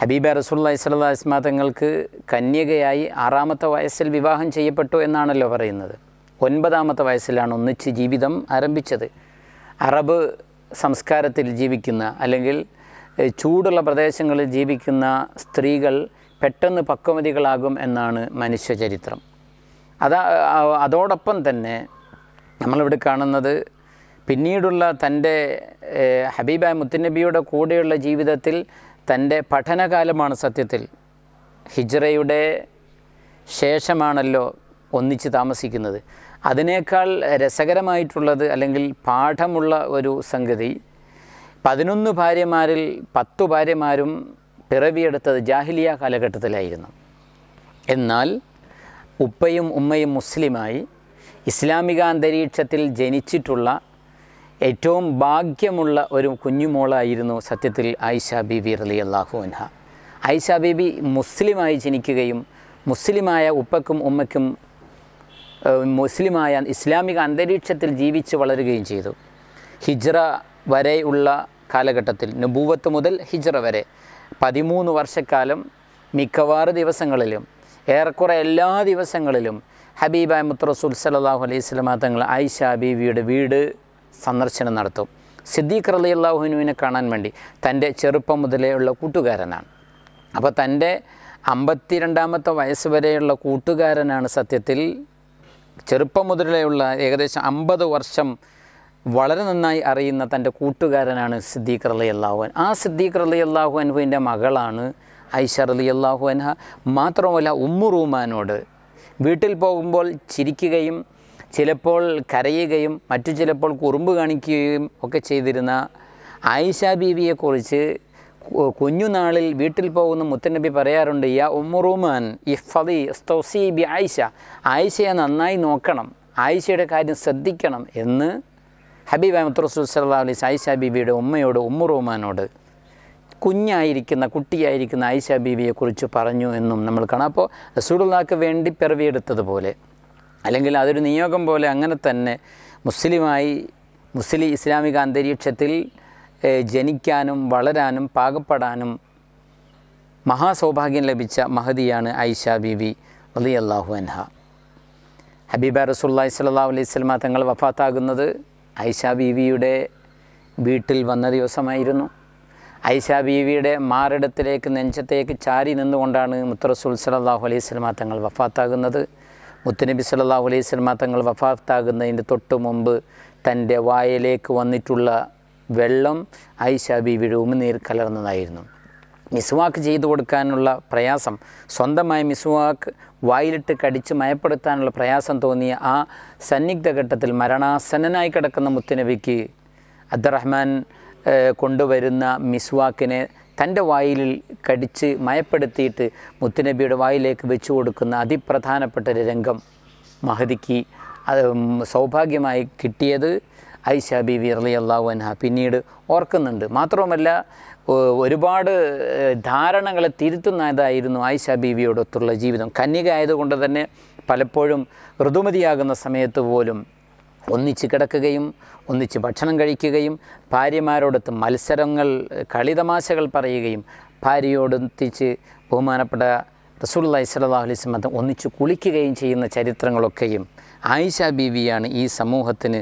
ഹബീബ റസൂള്ള ഇസ്ലാ ഇസ്മാ തങ്ങൾക്ക് കന്യകയായി ആറാമത്തെ വയസ്സിൽ വിവാഹം ചെയ്യപ്പെട്ടു എന്നാണല്ലോ പറയുന്നത് ഒൻപതാമത്തെ വയസ്സിലാണ് ഒന്നിച്ച് ജീവിതം ആരംഭിച്ചത് അറബ് സംസ്കാരത്തിൽ ജീവിക്കുന്ന അല്ലെങ്കിൽ ചൂടുള്ള പ്രദേശങ്ങളിൽ ജീവിക്കുന്ന സ്ത്രീകൾ പെട്ടെന്ന് പക്വമതികളാകും എന്നാണ് മനുഷ്യചരിത്രം അതാ അതോടൊപ്പം തന്നെ നമ്മളിവിടെ കാണുന്നത് പിന്നീടുള്ള തൻ്റെ ഹബീബ മുത്തുനബിയുടെ കൂടെയുള്ള ജീവിതത്തിൽ തൻ്റെ പഠനകാലമാണ് സത്യത്തിൽ ഹിജ്റയുടെ ശേഷമാണല്ലോ ഒന്നിച്ച് താമസിക്കുന്നത് അതിനേക്കാൾ രസകരമായിട്ടുള്ളത് അല്ലെങ്കിൽ പാഠമുള്ള ഒരു സംഗതി പതിനൊന്ന് ഭാര്യമാരിൽ പത്തു ഭാര്യമാരും പിറവിയെടുത്തത് ജാഹിലിയ കാലഘട്ടത്തിലായിരുന്നു എന്നാൽ ഉപ്പയും ഉമ്മയും മുസ്ലിമായി ഇസ്ലാമിക അന്തരീക്ഷത്തിൽ ജനിച്ചിട്ടുള്ള ഏറ്റവും ഭാഗ്യമുള്ള ഒരു കുഞ്ഞുമോളായിരുന്നു സത്യത്തിൽ ഐഷ ബിബി റലി അള്ളാഹു അൻഹ ഐഷ ബിബി മുസ്ലിമായി ജനിക്കുകയും മുസ്ലിമായ ഉപ്പക്കും ഉമ്മയ്ക്കും മുസ്ലിമായ ഇസ്ലാമിക അന്തരീക്ഷത്തിൽ ജീവിച്ച് വളരുകയും ചെയ്തു ഹിജ്റ വരെയുള്ള കാലഘട്ടത്തിൽ നുബൂവത്ത് മുതൽ ഹിജ്റ വരെ പതിമൂന്ന് വർഷക്കാലം മിക്കവാറ് ദിവസങ്ങളിലും ഏറെക്കുറെ എല്ലാ ദിവസങ്ങളിലും ഹബീബായ മുത്തറസൂൽ സലാഹു അലൈഹി സ്വലാം തങ്ങൾ ഐഷ ബീവിയുടെ വീട് സന്ദർശനം നടത്തും സിദ്ദീഖ് റലി അള്ളാഹുനുവിനെ കാണാൻ വേണ്ടി തൻ്റെ ചെറുപ്പം മുതലേ ഉള്ള കൂട്ടുകാരനാണ് അപ്പോൾ തൻ്റെ അമ്പത്തിരണ്ടാമത്തെ വയസ്സ് വരെയുള്ള കൂട്ടുകാരനാണ് സത്യത്തിൽ ചെറുപ്പം മുതലേയുള്ള ഏകദേശം അമ്പത് വർഷം വളരെ നന്നായി അറിയുന്ന തൻ്റെ കൂട്ടുകാരനാണ് സിദ്ദീഖ് റലി അള്ളാഹുൻ ആ സിദ്ദീഖ് റലി അള്ളാഹു അനുവിൻ്റെ മകളാണ് ഐഷ റലി അള്ളാഹു അൻഹ മാത്രമല്ല ഉമ്മുറൂമാനോട് വീട്ടിൽ പോകുമ്പോൾ ചിരിക്കുകയും ചിലപ്പോൾ കരയുകയും മറ്റു ചിലപ്പോൾ കുറുമ്പ് കാണിക്കുകയും ഒക്കെ ചെയ്തിരുന്ന ആയിഷ ബീവിയെക്കുറിച്ച് കുഞ്ഞുനാളിൽ വീട്ടിൽ പോകുന്ന മുത്തനബി പറയാറുണ്ട് യാ ഉമ്മുറുമാൻ ഇഫദി സ്തോസി ബി ആയിഷ ആയിഷയെ നന്നായി നോക്കണം ആയിഷയുടെ കാര്യം ശ്രദ്ധിക്കണം എന്ന് ഹബീബ് അഹമ്മദ് റസൂൽ സല്ലാ അലൈസ് ആയിഷ ബീബിയുടെ ഉമ്മയോട് ഉമ്മുറുമാനോട് കുഞ്ഞായിരിക്കുന്ന കുട്ടിയായിരിക്കുന്ന ആയിഷ ബീവിയെക്കുറിച്ച് പറഞ്ഞു എന്നും നമ്മൾ കാണാം അപ്പോൾ റസൂലുള്ളാക്ക് വേണ്ടി പിറവിയെടുത്തതുപോലെ അല്ലെങ്കിൽ അതൊരു നിയോഗം പോലെ അങ്ങനെ തന്നെ മുസ്ലിമായി മുസ്ലിം ഇസ്ലാമിക അന്തരീക്ഷത്തിൽ ജനിക്കാനും വളരാനും പാകപ്പെടാനും മഹാസൗഭാഗ്യം ലഭിച്ച മഹതിയാണ് ഐഷ വി അലി അള്ളാഹു അൻഹ ഹബീബ റസുല്ലാഹി സ്വല്ലാ അലൈഹി സ്വലമ തങ്ങൾ വഫാത്താകുന്നത് ഐഷ വിയുടെ വീട്ടിൽ വന്ന ദിവസമായിരുന്നു ഐഷ വിയുടെ മാറിടത്തിലേക്ക് നെഞ്ചത്തേക്ക് ചാരി നിന്നുകൊണ്ടാണ് മുത്തറസുൽ സലാഹു അലൈഹി സ്വലമ തങ്ങൾ വഫാത്താകുന്നത് മുത്തനബി സല്ലാ അലൈഹി സ്വലമ തങ്ങൾ വഫാത്താകുന്നതിൻ്റെ തൊട്ട് മുമ്പ് തൻ്റെ വായലേക്ക് വന്നിട്ടുള്ള വെള്ളം ഐഷ ബീവിയുടെ നീർ കലർന്നതായിരുന്നു മിസ്വാക്ക് ചെയ്തു കൊടുക്കാനുള്ള പ്രയാസം സ്വന്തമായി മിസ്വാക്ക് വായിലിട്ട് കടിച്ച് മയപ്പെടുത്താനുള്ള പ്രയാസം തോന്നിയ ആ സന്നിഗ്ധ ഘട്ടത്തിൽ മരണാസന്നനായി കിടക്കുന്ന മുത്തനബിക്ക് അബ്ദുറഹ്മാൻ കൊണ്ടുവരുന്ന മിസ്വാക്കിനെ തൻ്റെ വായിൽ കടിച്ച് മയപ്പെടുത്തിയിട്ട് മുത്തുനബിയുടെ വായിലേക്ക് വെച്ചു കൊടുക്കുന്ന അതിപ്രധാനപ്പെട്ട ഒരു രംഗം മഹദിക്ക് അത് സൗഭാഗ്യമായി കിട്ടിയത് ഐഷ ബിബി അള്ളാഹു അൻഹ പിന്നീട് ഓർക്കുന്നുണ്ട് മാത്രവുമല്ല ഒരുപാട് ധാരണകളെ തിരുത്തുന്നതായിരുന്നു ആയിഷ ബീവിയോടൊത്തുള്ള ജീവിതം കന്യക ആയതുകൊണ്ട് തന്നെ പലപ്പോഴും ഋതുമതിയാകുന്ന സമയത്ത് പോലും ഒന്നിച്ച് കിടക്കുകയും ഒന്നിച്ച് ഭക്ഷണം കഴിക്കുകയും ഭാര്യമാരോടൊത്ത് മത്സരങ്ങൾ കളിതമാശകൾ പറയുകയും ഭാര്യയോടൊത്തിച്ച് ബഹുമാനപ്പെട്ട റസൂള്ളി സലാഹു അലൈഹി സ്വലം ഒന്നിച്ച് കുളിക്കുകയും ചെയ്യുന്ന ചരിത്രങ്ങളൊക്കെയും ആയിഷ ബീവിയാണ് ഈ സമൂഹത്തിന്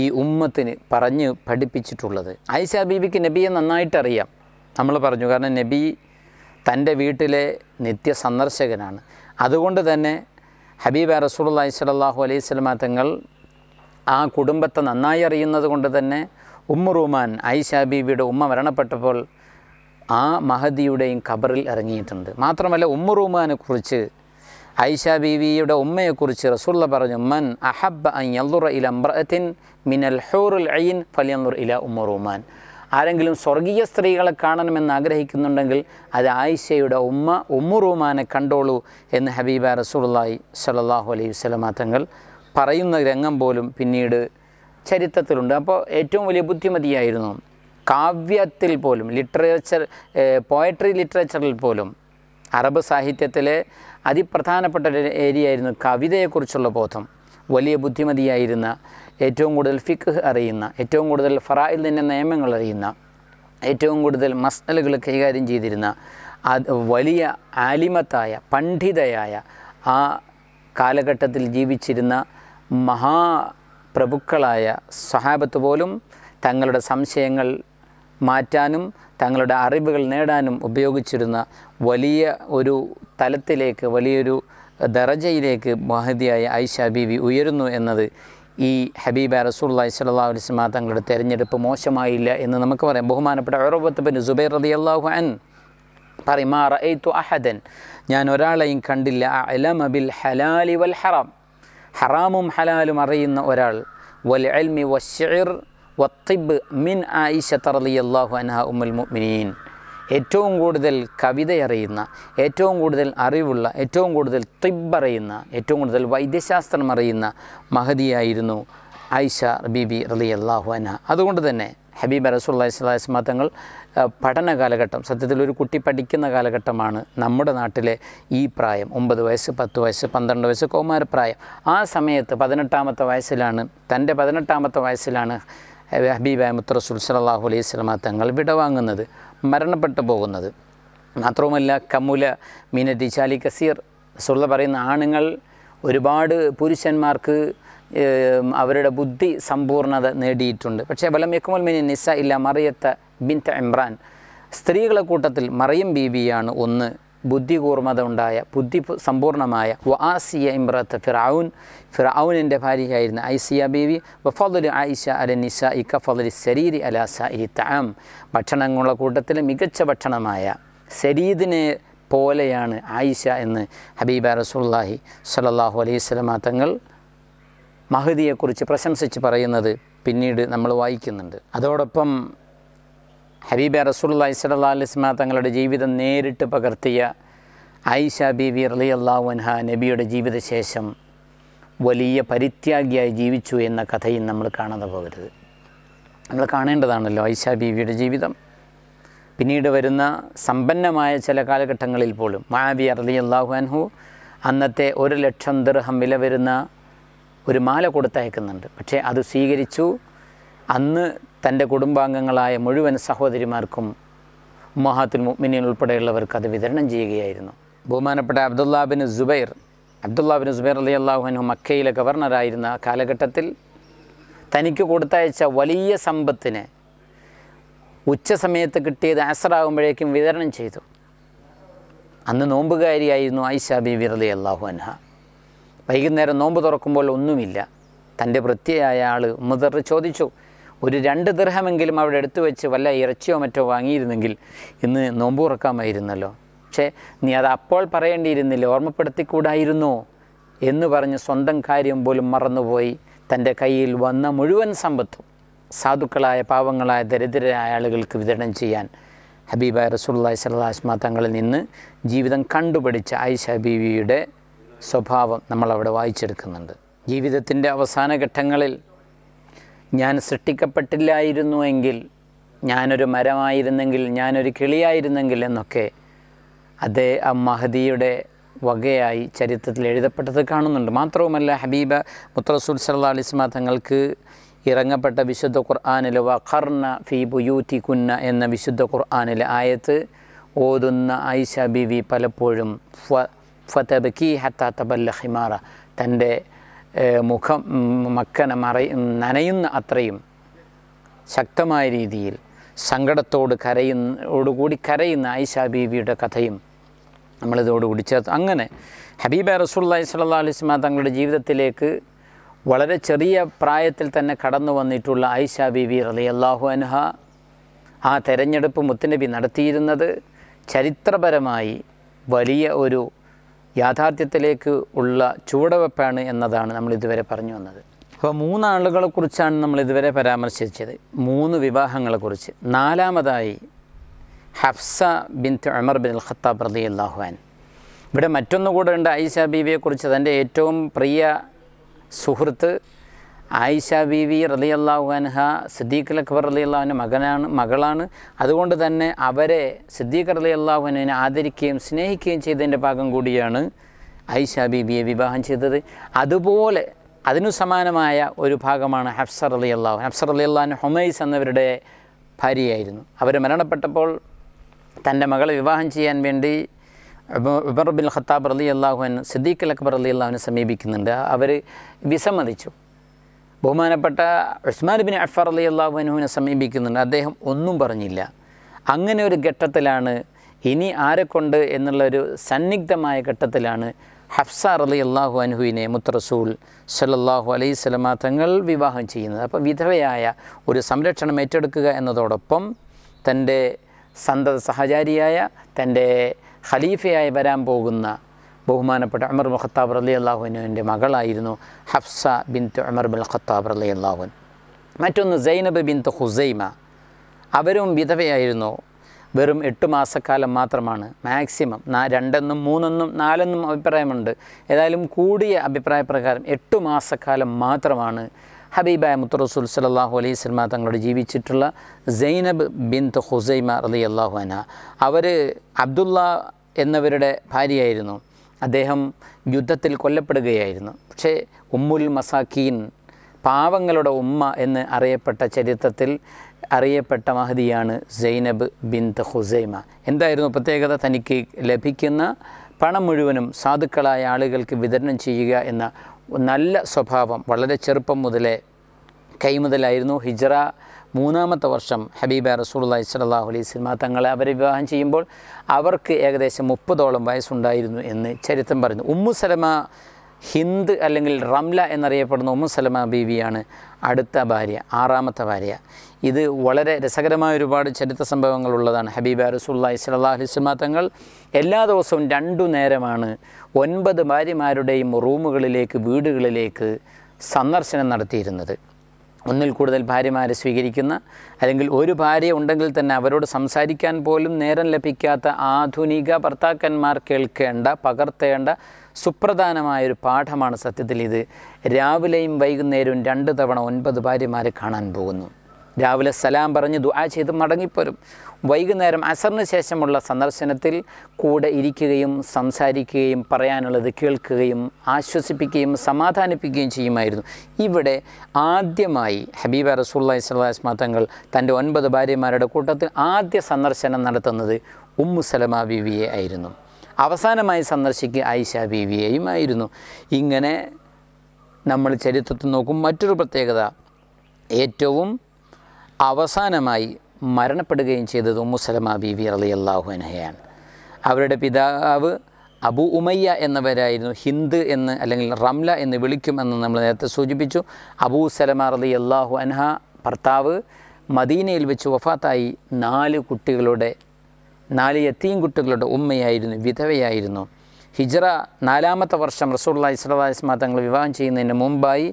ഈ ഉമ്മത്തിന് പറഞ്ഞ് പഠിപ്പിച്ചിട്ടുള്ളത് ആയിഷ ബീവിക്ക് നബിയെ നന്നായിട്ടറിയാം നമ്മൾ പറഞ്ഞു കാരണം നബി തൻ്റെ വീട്ടിലെ നിത്യ സന്ദർശകനാണ് അതുകൊണ്ട് തന്നെ ഹബീബ റസൂള്ളി സ്വലാഹു അലൈഹി സ്വലമാ തങ്ങൾ ആ കുടുംബത്തെ നന്നായി അറിയുന്നത് കൊണ്ട് തന്നെ ഉമ്മ റുമാൻ ബീബിയുടെ ഉമ്മ മരണപ്പെട്ടപ്പോൾ ആ മഹദിയുടെയും ഖബറിൽ ഇറങ്ങിയിട്ടുണ്ട് മാത്രമല്ല ഉമ്മ റുമാനെ കുറിച്ച് ഐഷാ ബീവിയുടെ ഉമ്മയെക്കുറിച്ച് റസൂള്ള പറഞ്ഞു മൻ അഹബ്ബ അൻ ഇല അംബ്രഅത്തിൻ മിനൽ ഹോറുൽ ഐൻ ഫലിയന്നുർ ഇല ഉമ്മ റുമാൻ ആരെങ്കിലും സ്വർഗീയ സ്ത്രീകളെ കാണണമെന്ന് ആഗ്രഹിക്കുന്നുണ്ടെങ്കിൽ അത് ആയിഷയുടെ ഉമ്മ ഉമ്മുറുമാനെ കണ്ടോളൂ എന്ന് ഹബീബ റസൂള്ളി സലാഹു അലൈഹി വസ്ലമാ തങ്ങൾ പറയുന്ന രംഗം പോലും പിന്നീട് ചരിത്രത്തിലുണ്ട് അപ്പോൾ ഏറ്റവും വലിയ ബുദ്ധിമതിയായിരുന്നു കാവ്യത്തിൽ പോലും ലിറ്ററേച്ചർ പോയട്രി ലിറ്ററേച്ചറിൽ പോലും അറബ് സാഹിത്യത്തിലെ അതിപ്രധാനപ്പെട്ട ഒരു ഏരിയ ആയിരുന്നു കവിതയെക്കുറിച്ചുള്ള ബോധം വലിയ ബുദ്ധിമതിയായിരുന്ന ഏറ്റവും കൂടുതൽ ഫിക്ക് അറിയുന്ന ഏറ്റവും കൂടുതൽ ഫറായിലിൻ്റെ നിയമങ്ങൾ അറിയുന്ന ഏറ്റവും കൂടുതൽ മസലുകൾ കൈകാര്യം ചെയ്തിരുന്ന വലിയ ആലിമത്തായ പണ്ഡിതയായ ആ കാലഘട്ടത്തിൽ ജീവിച്ചിരുന്ന മഹാപ്രഭുക്കളായ സഹാബത്ത് പോലും തങ്ങളുടെ സംശയങ്ങൾ മാറ്റാനും തങ്ങളുടെ അറിവുകൾ നേടാനും ഉപയോഗിച്ചിരുന്ന വലിയ ഒരു തലത്തിലേക്ക് വലിയൊരു ദറജയിലേക്ക് മഹതിയായ ഐഷ ബീവി ഉയരുന്നു എന്നത് ഈ ഹബീബ റസൂള്ളി സ്വല്ലാ അലിസ്മ തങ്ങളുടെ തിരഞ്ഞെടുപ്പ് മോശമായില്ല എന്ന് നമുക്ക് പറയാം ബഹുമാനപ്പെട്ട ഉറവത്ത് ബിൻ സുബൈർ റതി അള്ളാഹു അൻ പറയും അഹദൻ ഞാൻ ഒരാളെയും കണ്ടില്ല അലമ ബിൽ ഹലാലി വൽ ഹറാം ഹറാമും ഹലാലും അറിയുന്ന ഒരാൾ വൽ അൽമി വഷീർ വത്തിബ് മിൻ ആയിഷ തറലി അള്ളാഹു അൻഹ ഉമ്മുൽ മുഅ്മിനീൻ ഏറ്റവും കൂടുതൽ കവിത അറിയുന്ന ഏറ്റവും കൂടുതൽ അറിവുള്ള ഏറ്റവും കൂടുതൽ അറിയുന്ന ഏറ്റവും കൂടുതൽ വൈദ്യശാസ്ത്രം അറിയുന്ന മഹതിയായിരുന്നു ഐഷ ബിബി റലി അള്ളാഹു അൻഹ അതുകൊണ്ട് തന്നെ ഹബീബ് റസൂള്ളി സ്വലാസ്മ തങ്ങൾ പഠന കാലഘട്ടം സത്യത്തിൽ ഒരു കുട്ടി പഠിക്കുന്ന കാലഘട്ടമാണ് നമ്മുടെ നാട്ടിലെ ഈ പ്രായം ഒമ്പത് വയസ്സ് പത്ത് വയസ്സ് പന്ത്രണ്ട് വയസ്സ് കൗമാരപ്രായം ആ സമയത്ത് പതിനെട്ടാമത്തെ വയസ്സിലാണ് തൻ്റെ പതിനെട്ടാമത്തെ വയസ്സിലാണ് അഹമ്മദ് മുത്തറസുൽ സലാഹു അലൈഹി സ്വലമ തങ്ങൾ വിടവാങ്ങുന്നത് മരണപ്പെട്ടു പോകുന്നത് മാത്രവുമല്ല കമുല മീനറ്റി ചാലി കസീർ സുള്ള പറയുന്ന ആണുങ്ങൾ ഒരുപാട് പുരുഷന്മാർക്ക് അവരുടെ ബുദ്ധി സമ്പൂർണ്ണത നേടിയിട്ടുണ്ട് പക്ഷേ വലം യക്കുമൽ മിനി നിസ ഇല്ല മറിയത്ത ബിൻത ഇമ്രാൻ സ്ത്രീകളെ കൂട്ടത്തിൽ മറിയം ബീവിയാണ് ഒന്ന് ബുദ്ധികൂർമ്മത ഉണ്ടായ ബുദ്ധി സമ്പൂർണമായ വആസിയ ഇമ്രത്ത് ഫിറൌൻ ഫിറൌനിൻ്റെ ഭാര്യയായിരുന്ന ഐസിയ ബീവി വഫദുൽ ആയിഷ അല നിസ ഇക്ക ഫദുൽ സരീരി അല സരി താം ഭക്ഷണങ്ങളുടെ കൂട്ടത്തിൽ മികച്ച ഭക്ഷണമായ സരീദിനെ പോലെയാണ് ആയിഷ എന്ന് ഹബീബ റസൂല്ലാഹി സലല്ലാഹു അലൈഹി സ്വലമാ തങ്ങൾ മഹദിയെക്കുറിച്ച് പ്രശംസിച്ച് പറയുന്നത് പിന്നീട് നമ്മൾ വായിക്കുന്നുണ്ട് അതോടൊപ്പം ഹബീബ റസൂല്ലായി സലാ അലിസ്മ തങ്ങളുടെ ജീവിതം നേരിട്ട് പകർത്തിയ ഐഷ ബിവി റലി അള്ളാഹുൻഹ നബിയുടെ ജീവിതശേഷം വലിയ പരിത്യാഗിയായി ജീവിച്ചു എന്ന കഥയും നമ്മൾ കാണാതെ പോകരുത് നമ്മൾ കാണേണ്ടതാണല്ലോ ഐഷ ബീവിയുടെ ജീവിതം പിന്നീട് വരുന്ന സമ്പന്നമായ ചില കാലഘട്ടങ്ങളിൽ പോലും മാവി അറലി അള്ളാഹു അൻഹു അന്നത്തെ ഒരു ലക്ഷം ദിർഹം വില വരുന്ന ഒരു മാല കൊടുത്തയക്കുന്നുണ്ട് പക്ഷേ അത് സ്വീകരിച്ചു അന്ന് തൻ്റെ കുടുംബാംഗങ്ങളായ മുഴുവൻ സഹോദരിമാർക്കും മഹാത്തുൽ മുഅ്മിനീൻ ഉൾപ്പെടെയുള്ളവർക്ക് അത് വിതരണം ചെയ്യുകയായിരുന്നു ബഹുമാനപ്പെട്ട Abdullah bin Zubair Abdullah bin Zubair അലി അള്ളാഹുനു മക്കയിലെ ഗവർണറായിരുന്ന കാലഘട്ടത്തിൽ തനിക്ക് കൊടുത്തയച്ച വലിയ സമ്പത്തിനെ ഉച്ച സമയത്ത് കിട്ടിയത് ആസറാകുമ്പോഴേക്കും വിതരണം ചെയ്തു അന്ന് നോമ്പുകാരിയായിരുന്നു ഐഷ ബി വിറലി അള്ളാഹു അൻഹ വൈകുന്നേരം നോമ്പ് തുറക്കുമ്പോൾ ഒന്നുമില്ല തൻ്റെ വൃത്തിയായ ആൾ മുതിർ ചോദിച്ചു ഒരു രണ്ട് ദൃഹമെങ്കിലും അവിടെ എടുത്തു വെച്ച് വല്ല ഇറച്ചിയോ മറ്റോ വാങ്ങിയിരുന്നെങ്കിൽ ഇന്ന് നോമ്പ് തുറക്കാമായിരുന്നല്ലോ പക്ഷേ നീ അത് അപ്പോൾ പറയേണ്ടിയിരുന്നില്ല ഓർമ്മപ്പെടുത്തിക്കൂടായിരുന്നോ എന്ന് പറഞ്ഞ് സ്വന്തം കാര്യം പോലും മറന്നുപോയി തൻ്റെ കയ്യിൽ വന്ന മുഴുവൻ സമ്പത്തും സാധുക്കളായ പാവങ്ങളായ ദരിദ്രരായ ആളുകൾക്ക് വിതരണം ചെയ്യാൻ ഹബീബായ റസൂള്ളി സലാസ്മ തങ്ങളിൽ നിന്ന് ജീവിതം കണ്ടുപിടിച്ച ആയിഷ ഹബീബിയുടെ സ്വഭാവം നമ്മളവിടെ വായിച്ചെടുക്കുന്നുണ്ട് ജീവിതത്തിൻ്റെ അവസാന ഘട്ടങ്ങളിൽ ഞാൻ സൃഷ്ടിക്കപ്പെട്ടില്ലായിരുന്നു എങ്കിൽ ഞാനൊരു മരമായിരുന്നെങ്കിൽ ഞാനൊരു കിളിയായിരുന്നെങ്കിൽ എന്നൊക്കെ അതേ ആ മഹദിയുടെ വകയായി ചരിത്രത്തിൽ എഴുതപ്പെട്ടത് കാണുന്നുണ്ട് മാത്രവുമല്ല ഹബീബ മുത്തറസൂൽ സല്ലാ അലിസ്മ തങ്ങൾക്ക് ഇറങ്ങപ്പെട്ട വിശുദ്ധ ഖുർആാനിൽ വഖർണ ഫി ബുയൂത്തി കുന്ന എന്ന വിശുദ്ധ ഖുർആാനിലെ ആയത്ത് ഓതുന്ന ഐഷ ബിവി പലപ്പോഴും ഫതബക്കി ഹത്ത തബല്ല ഹിമാറ തൻ്റെ മുഖം മക്കനെ മറ നനയുന്ന അത്രയും ശക്തമായ രീതിയിൽ സങ്കടത്തോട് കരയുന്നോടുകൂടി കരയുന്ന ആയിഷ ബീവിയുടെ കഥയും നമ്മളിതോടുകൂടി ചേർത്ത് അങ്ങനെ ഹബീബ റസൂല്ലായി സല്ലാ അലിസ്മ തങ്ങളുടെ ജീവിതത്തിലേക്ക് വളരെ ചെറിയ പ്രായത്തിൽ തന്നെ കടന്നു വന്നിട്ടുള്ള ആയിഷ ബീവി റലി അള്ളാഹു അൻഹ ആ തെരഞ്ഞെടുപ്പ് മുത്തനബി നടത്തിയിരുന്നത് ചരിത്രപരമായി വലിയ ഒരു യാഥാർത്ഥ്യത്തിലേക്ക് ഉള്ള ചുവടുവെപ്പാണ് എന്നതാണ് നമ്മൾ ഇതുവരെ പറഞ്ഞു വന്നത് അപ്പോൾ കുറിച്ചാണ് നമ്മൾ ഇതുവരെ പരാമർശിച്ചത് മൂന്ന് വിവാഹങ്ങളെക്കുറിച്ച് നാലാമതായി Hafsa bint Umar bin al Khattab റതി അള്ളാഹുവാൻ ഇവിടെ മറ്റൊന്നുകൂടെ ഉണ്ട് ഐഷ ബീവിയെക്കുറിച്ച് തൻ്റെ ഏറ്റവും പ്രിയ സുഹൃത്ത് ആയിഷ ബീവി റലിയല്ലാഹു അൻഹ സിദ്ദീഖ് അക്ബർ റലിയല്ലാഹുവിൻ്റെ മകനാണ് മകളാണ് അതുകൊണ്ട് തന്നെ അവരെ സിദ്ദീഖ് അള്ളാഹുവിനെ ആദരിക്കുകയും സ്നേഹിക്കുകയും ചെയ്തതിൻ്റെ ഭാഗം കൂടിയാണ് ആയിഷ ബിയെ വിവാഹം ചെയ്തത് അതുപോലെ അതിനു സമാനമായ ഒരു ഭാഗമാണ് ഹഫ്സർ അലി അള്ളാഹു ഹഫ്സർ അലി അള്ളാഹു ഹൊമൈസ് എന്നവരുടെ ഭാര്യയായിരുന്നു അവർ മരണപ്പെട്ടപ്പോൾ തൻ്റെ മകളെ വിവാഹം ചെയ്യാൻ വേണ്ടി ഉബർബിൻ ബിൻ ഖത്താബ് അലി അള്ളാഹുൻ സിദ്ദീഖ് അക്ബർ അലി അള്ളാഹുവിനെ സമീപിക്കുന്നുണ്ട് അവർ വിസമ്മതിച്ചു ബഹുമാനപ്പെട്ട ഉസ്മാൻ ബിൻ അഫർ അലി അള്ളാഹുവിനെ സമീപിക്കുന്നുണ്ട് അദ്ദേഹം ഒന്നും പറഞ്ഞില്ല അങ്ങനെ ഒരു ഘട്ടത്തിലാണ് ഇനി ആരെക്കൊണ്ട് എന്നുള്ളൊരു സന്നിഗ്ധമായ ഘട്ടത്തിലാണ് ഹഫ്സ അലി അള്ളാഹു അനുഹുവിനെ മുത്തറസൂൽ സലല്ലാഹു അലൈഹി സ്വലമ തങ്ങൾ വിവാഹം ചെയ്യുന്നത് അപ്പോൾ വിധവയായ ഒരു സംരക്ഷണം ഏറ്റെടുക്കുക എന്നതോടൊപ്പം തൻ്റെ സന്തത സഹചാരിയായ തൻ്റെ ഖലീഫയായി വരാൻ പോകുന്ന ബഹുമാനപ്പെട്ട അമർ ബിൻ ഖത്താബ് റലി മകളായിരുന്നു ഹഫ്സ ബിൻത്ത് അമർ ബുൽ ഖത്താബ് റലി അള്ളാഹുൻ മറ്റൊന്ന് സൈനബ് ബിൻത്ത് ഹുസൈമ അവരും വിധവയായിരുന്നു വെറും എട്ട് മാസക്കാലം മാത്രമാണ് മാക്സിമം നാ രണ്ടെന്നും മൂന്നെന്നും നാലെന്നും അഭിപ്രായമുണ്ട് ഏതായാലും കൂടിയ അഭിപ്രായ പ്രകാരം എട്ട് മാസക്കാലം മാത്രമാണ് ഹബീബായ മുത്തറസുൽ സലാഹു അലൈഹി സ്വലമ തങ്ങളുടെ ജീവിച്ചിട്ടുള്ള സൈനബ് ബിൻത്ത് ഹുസൈമ റലി അള്ളാഹുന അവർ അബ്ദുള്ള എന്നവരുടെ ഭാര്യയായിരുന്നു അദ്ദേഹം യുദ്ധത്തിൽ കൊല്ലപ്പെടുകയായിരുന്നു പക്ഷേ ഉമ്മുൽ മസാക്കീൻ പാവങ്ങളുടെ ഉമ്മ എന്ന് അറിയപ്പെട്ട ചരിത്രത്തിൽ അറിയപ്പെട്ട മഹതിയാണ് സൈനബ് ബിന്ത് ഹുസൈമ എന്തായിരുന്നു പ്രത്യേകത തനിക്ക് ലഭിക്കുന്ന പണം മുഴുവനും സാധുക്കളായ ആളുകൾക്ക് വിതരണം ചെയ്യുക എന്ന നല്ല സ്വഭാവം വളരെ ചെറുപ്പം മുതലേ കൈമുതലായിരുന്നു ഹിജറ മൂന്നാമത്തെ വർഷം ഹബീബ റസൂള്ളി സലാഹു അലൈഹി സ്വലമ തങ്ങളെ അവരെ വിവാഹം ചെയ്യുമ്പോൾ അവർക്ക് ഏകദേശം മുപ്പതോളം വയസ്സുണ്ടായിരുന്നു എന്ന് ചരിത്രം പറയുന്നു ഉമ്മു സലമ ഹിന്ദ് അല്ലെങ്കിൽ റംല എന്നറിയപ്പെടുന്ന ഉമ്മു സലമ ബീവിയാണ് അടുത്ത ഭാര്യ ആറാമത്തെ ഭാര്യ ഇത് വളരെ രസകരമായ ഒരുപാട് ചരിത്ര സംഭവങ്ങൾ ഉള്ളതാണ് ഹബീബ റസൂല്ലാ അലൈഹി അലിസ്മാ തങ്ങൾ എല്ലാ ദിവസവും രണ്ടു നേരമാണ് ഒൻപത് ഭാര്യമാരുടെയും റൂമുകളിലേക്ക് വീടുകളിലേക്ക് സന്ദർശനം നടത്തിയിരുന്നത് ഒന്നിൽ കൂടുതൽ ഭാര്യമാരെ സ്വീകരിക്കുന്ന അല്ലെങ്കിൽ ഒരു ഭാര്യ ഉണ്ടെങ്കിൽ തന്നെ അവരോട് സംസാരിക്കാൻ പോലും നേരം ലഭിക്കാത്ത ആധുനിക ഭർത്താക്കന്മാർ കേൾക്കേണ്ട പകർത്തേണ്ട സുപ്രധാനമായൊരു പാഠമാണ് സത്യത്തിൽ ഇത് രാവിലെയും വൈകുന്നേരവും രണ്ട് തവണ ഒൻപത് ഭാര്യമാരെ കാണാൻ പോകുന്നു രാവിലെ സലാം പറഞ്ഞ് ദുആ ചെയ്ത് മടങ്ങിപ്പോരും വൈകുന്നേരം അസറിന് ശേഷമുള്ള സന്ദർശനത്തിൽ കൂടെ ഇരിക്കുകയും സംസാരിക്കുകയും പറയാനുള്ളത് കേൾക്കുകയും ആശ്വസിപ്പിക്കുകയും സമാധാനിപ്പിക്കുകയും ചെയ്യുമായിരുന്നു ഇവിടെ ആദ്യമായി ഹബീബ റസൂള്ളി സ്വലാസ്മ തങ്ങൾ തൻ്റെ ഒൻപത് ഭാര്യമാരുടെ കൂട്ടത്തിൽ ആദ്യ സന്ദർശനം നടത്തുന്നത് ഉമ്മു സലമ ആയിരുന്നു അവസാനമായി സന്ദർശിക്കുക ആയിഷ ബിവിയെയും ആയിരുന്നു ഇങ്ങനെ നമ്മൾ ചരിത്രത്തിൽ നോക്കും മറ്റൊരു പ്രത്യേകത ഏറ്റവും അവസാനമായി മരണപ്പെടുകയും ചെയ്തത് സലമ ബിവി അലി അനഹയാണ് അവരുടെ പിതാവ് അബു ഉമയ്യ എന്നവരായിരുന്നു ഹിന്ദ് എന്ന് അല്ലെങ്കിൽ റംല എന്ന് വിളിക്കുമെന്ന് നമ്മൾ നേരത്തെ സൂചിപ്പിച്ചു അബൂ സലമ അലി അള്ളാഹു അൻഹ ഭർത്താവ് മദീനയിൽ വെച്ച് വഫാത്തായി നാല് കുട്ടികളുടെ നാല് യത്തീം കുട്ടികളുടെ ഉമ്മയായിരുന്നു വിധവയായിരുന്നു ഹിജറ നാലാമത്തെ വർഷം റസൂള്ള ഇസ്ലാസ്മ തങ്ങൾ വിവാഹം ചെയ്യുന്നതിന് മുമ്പായി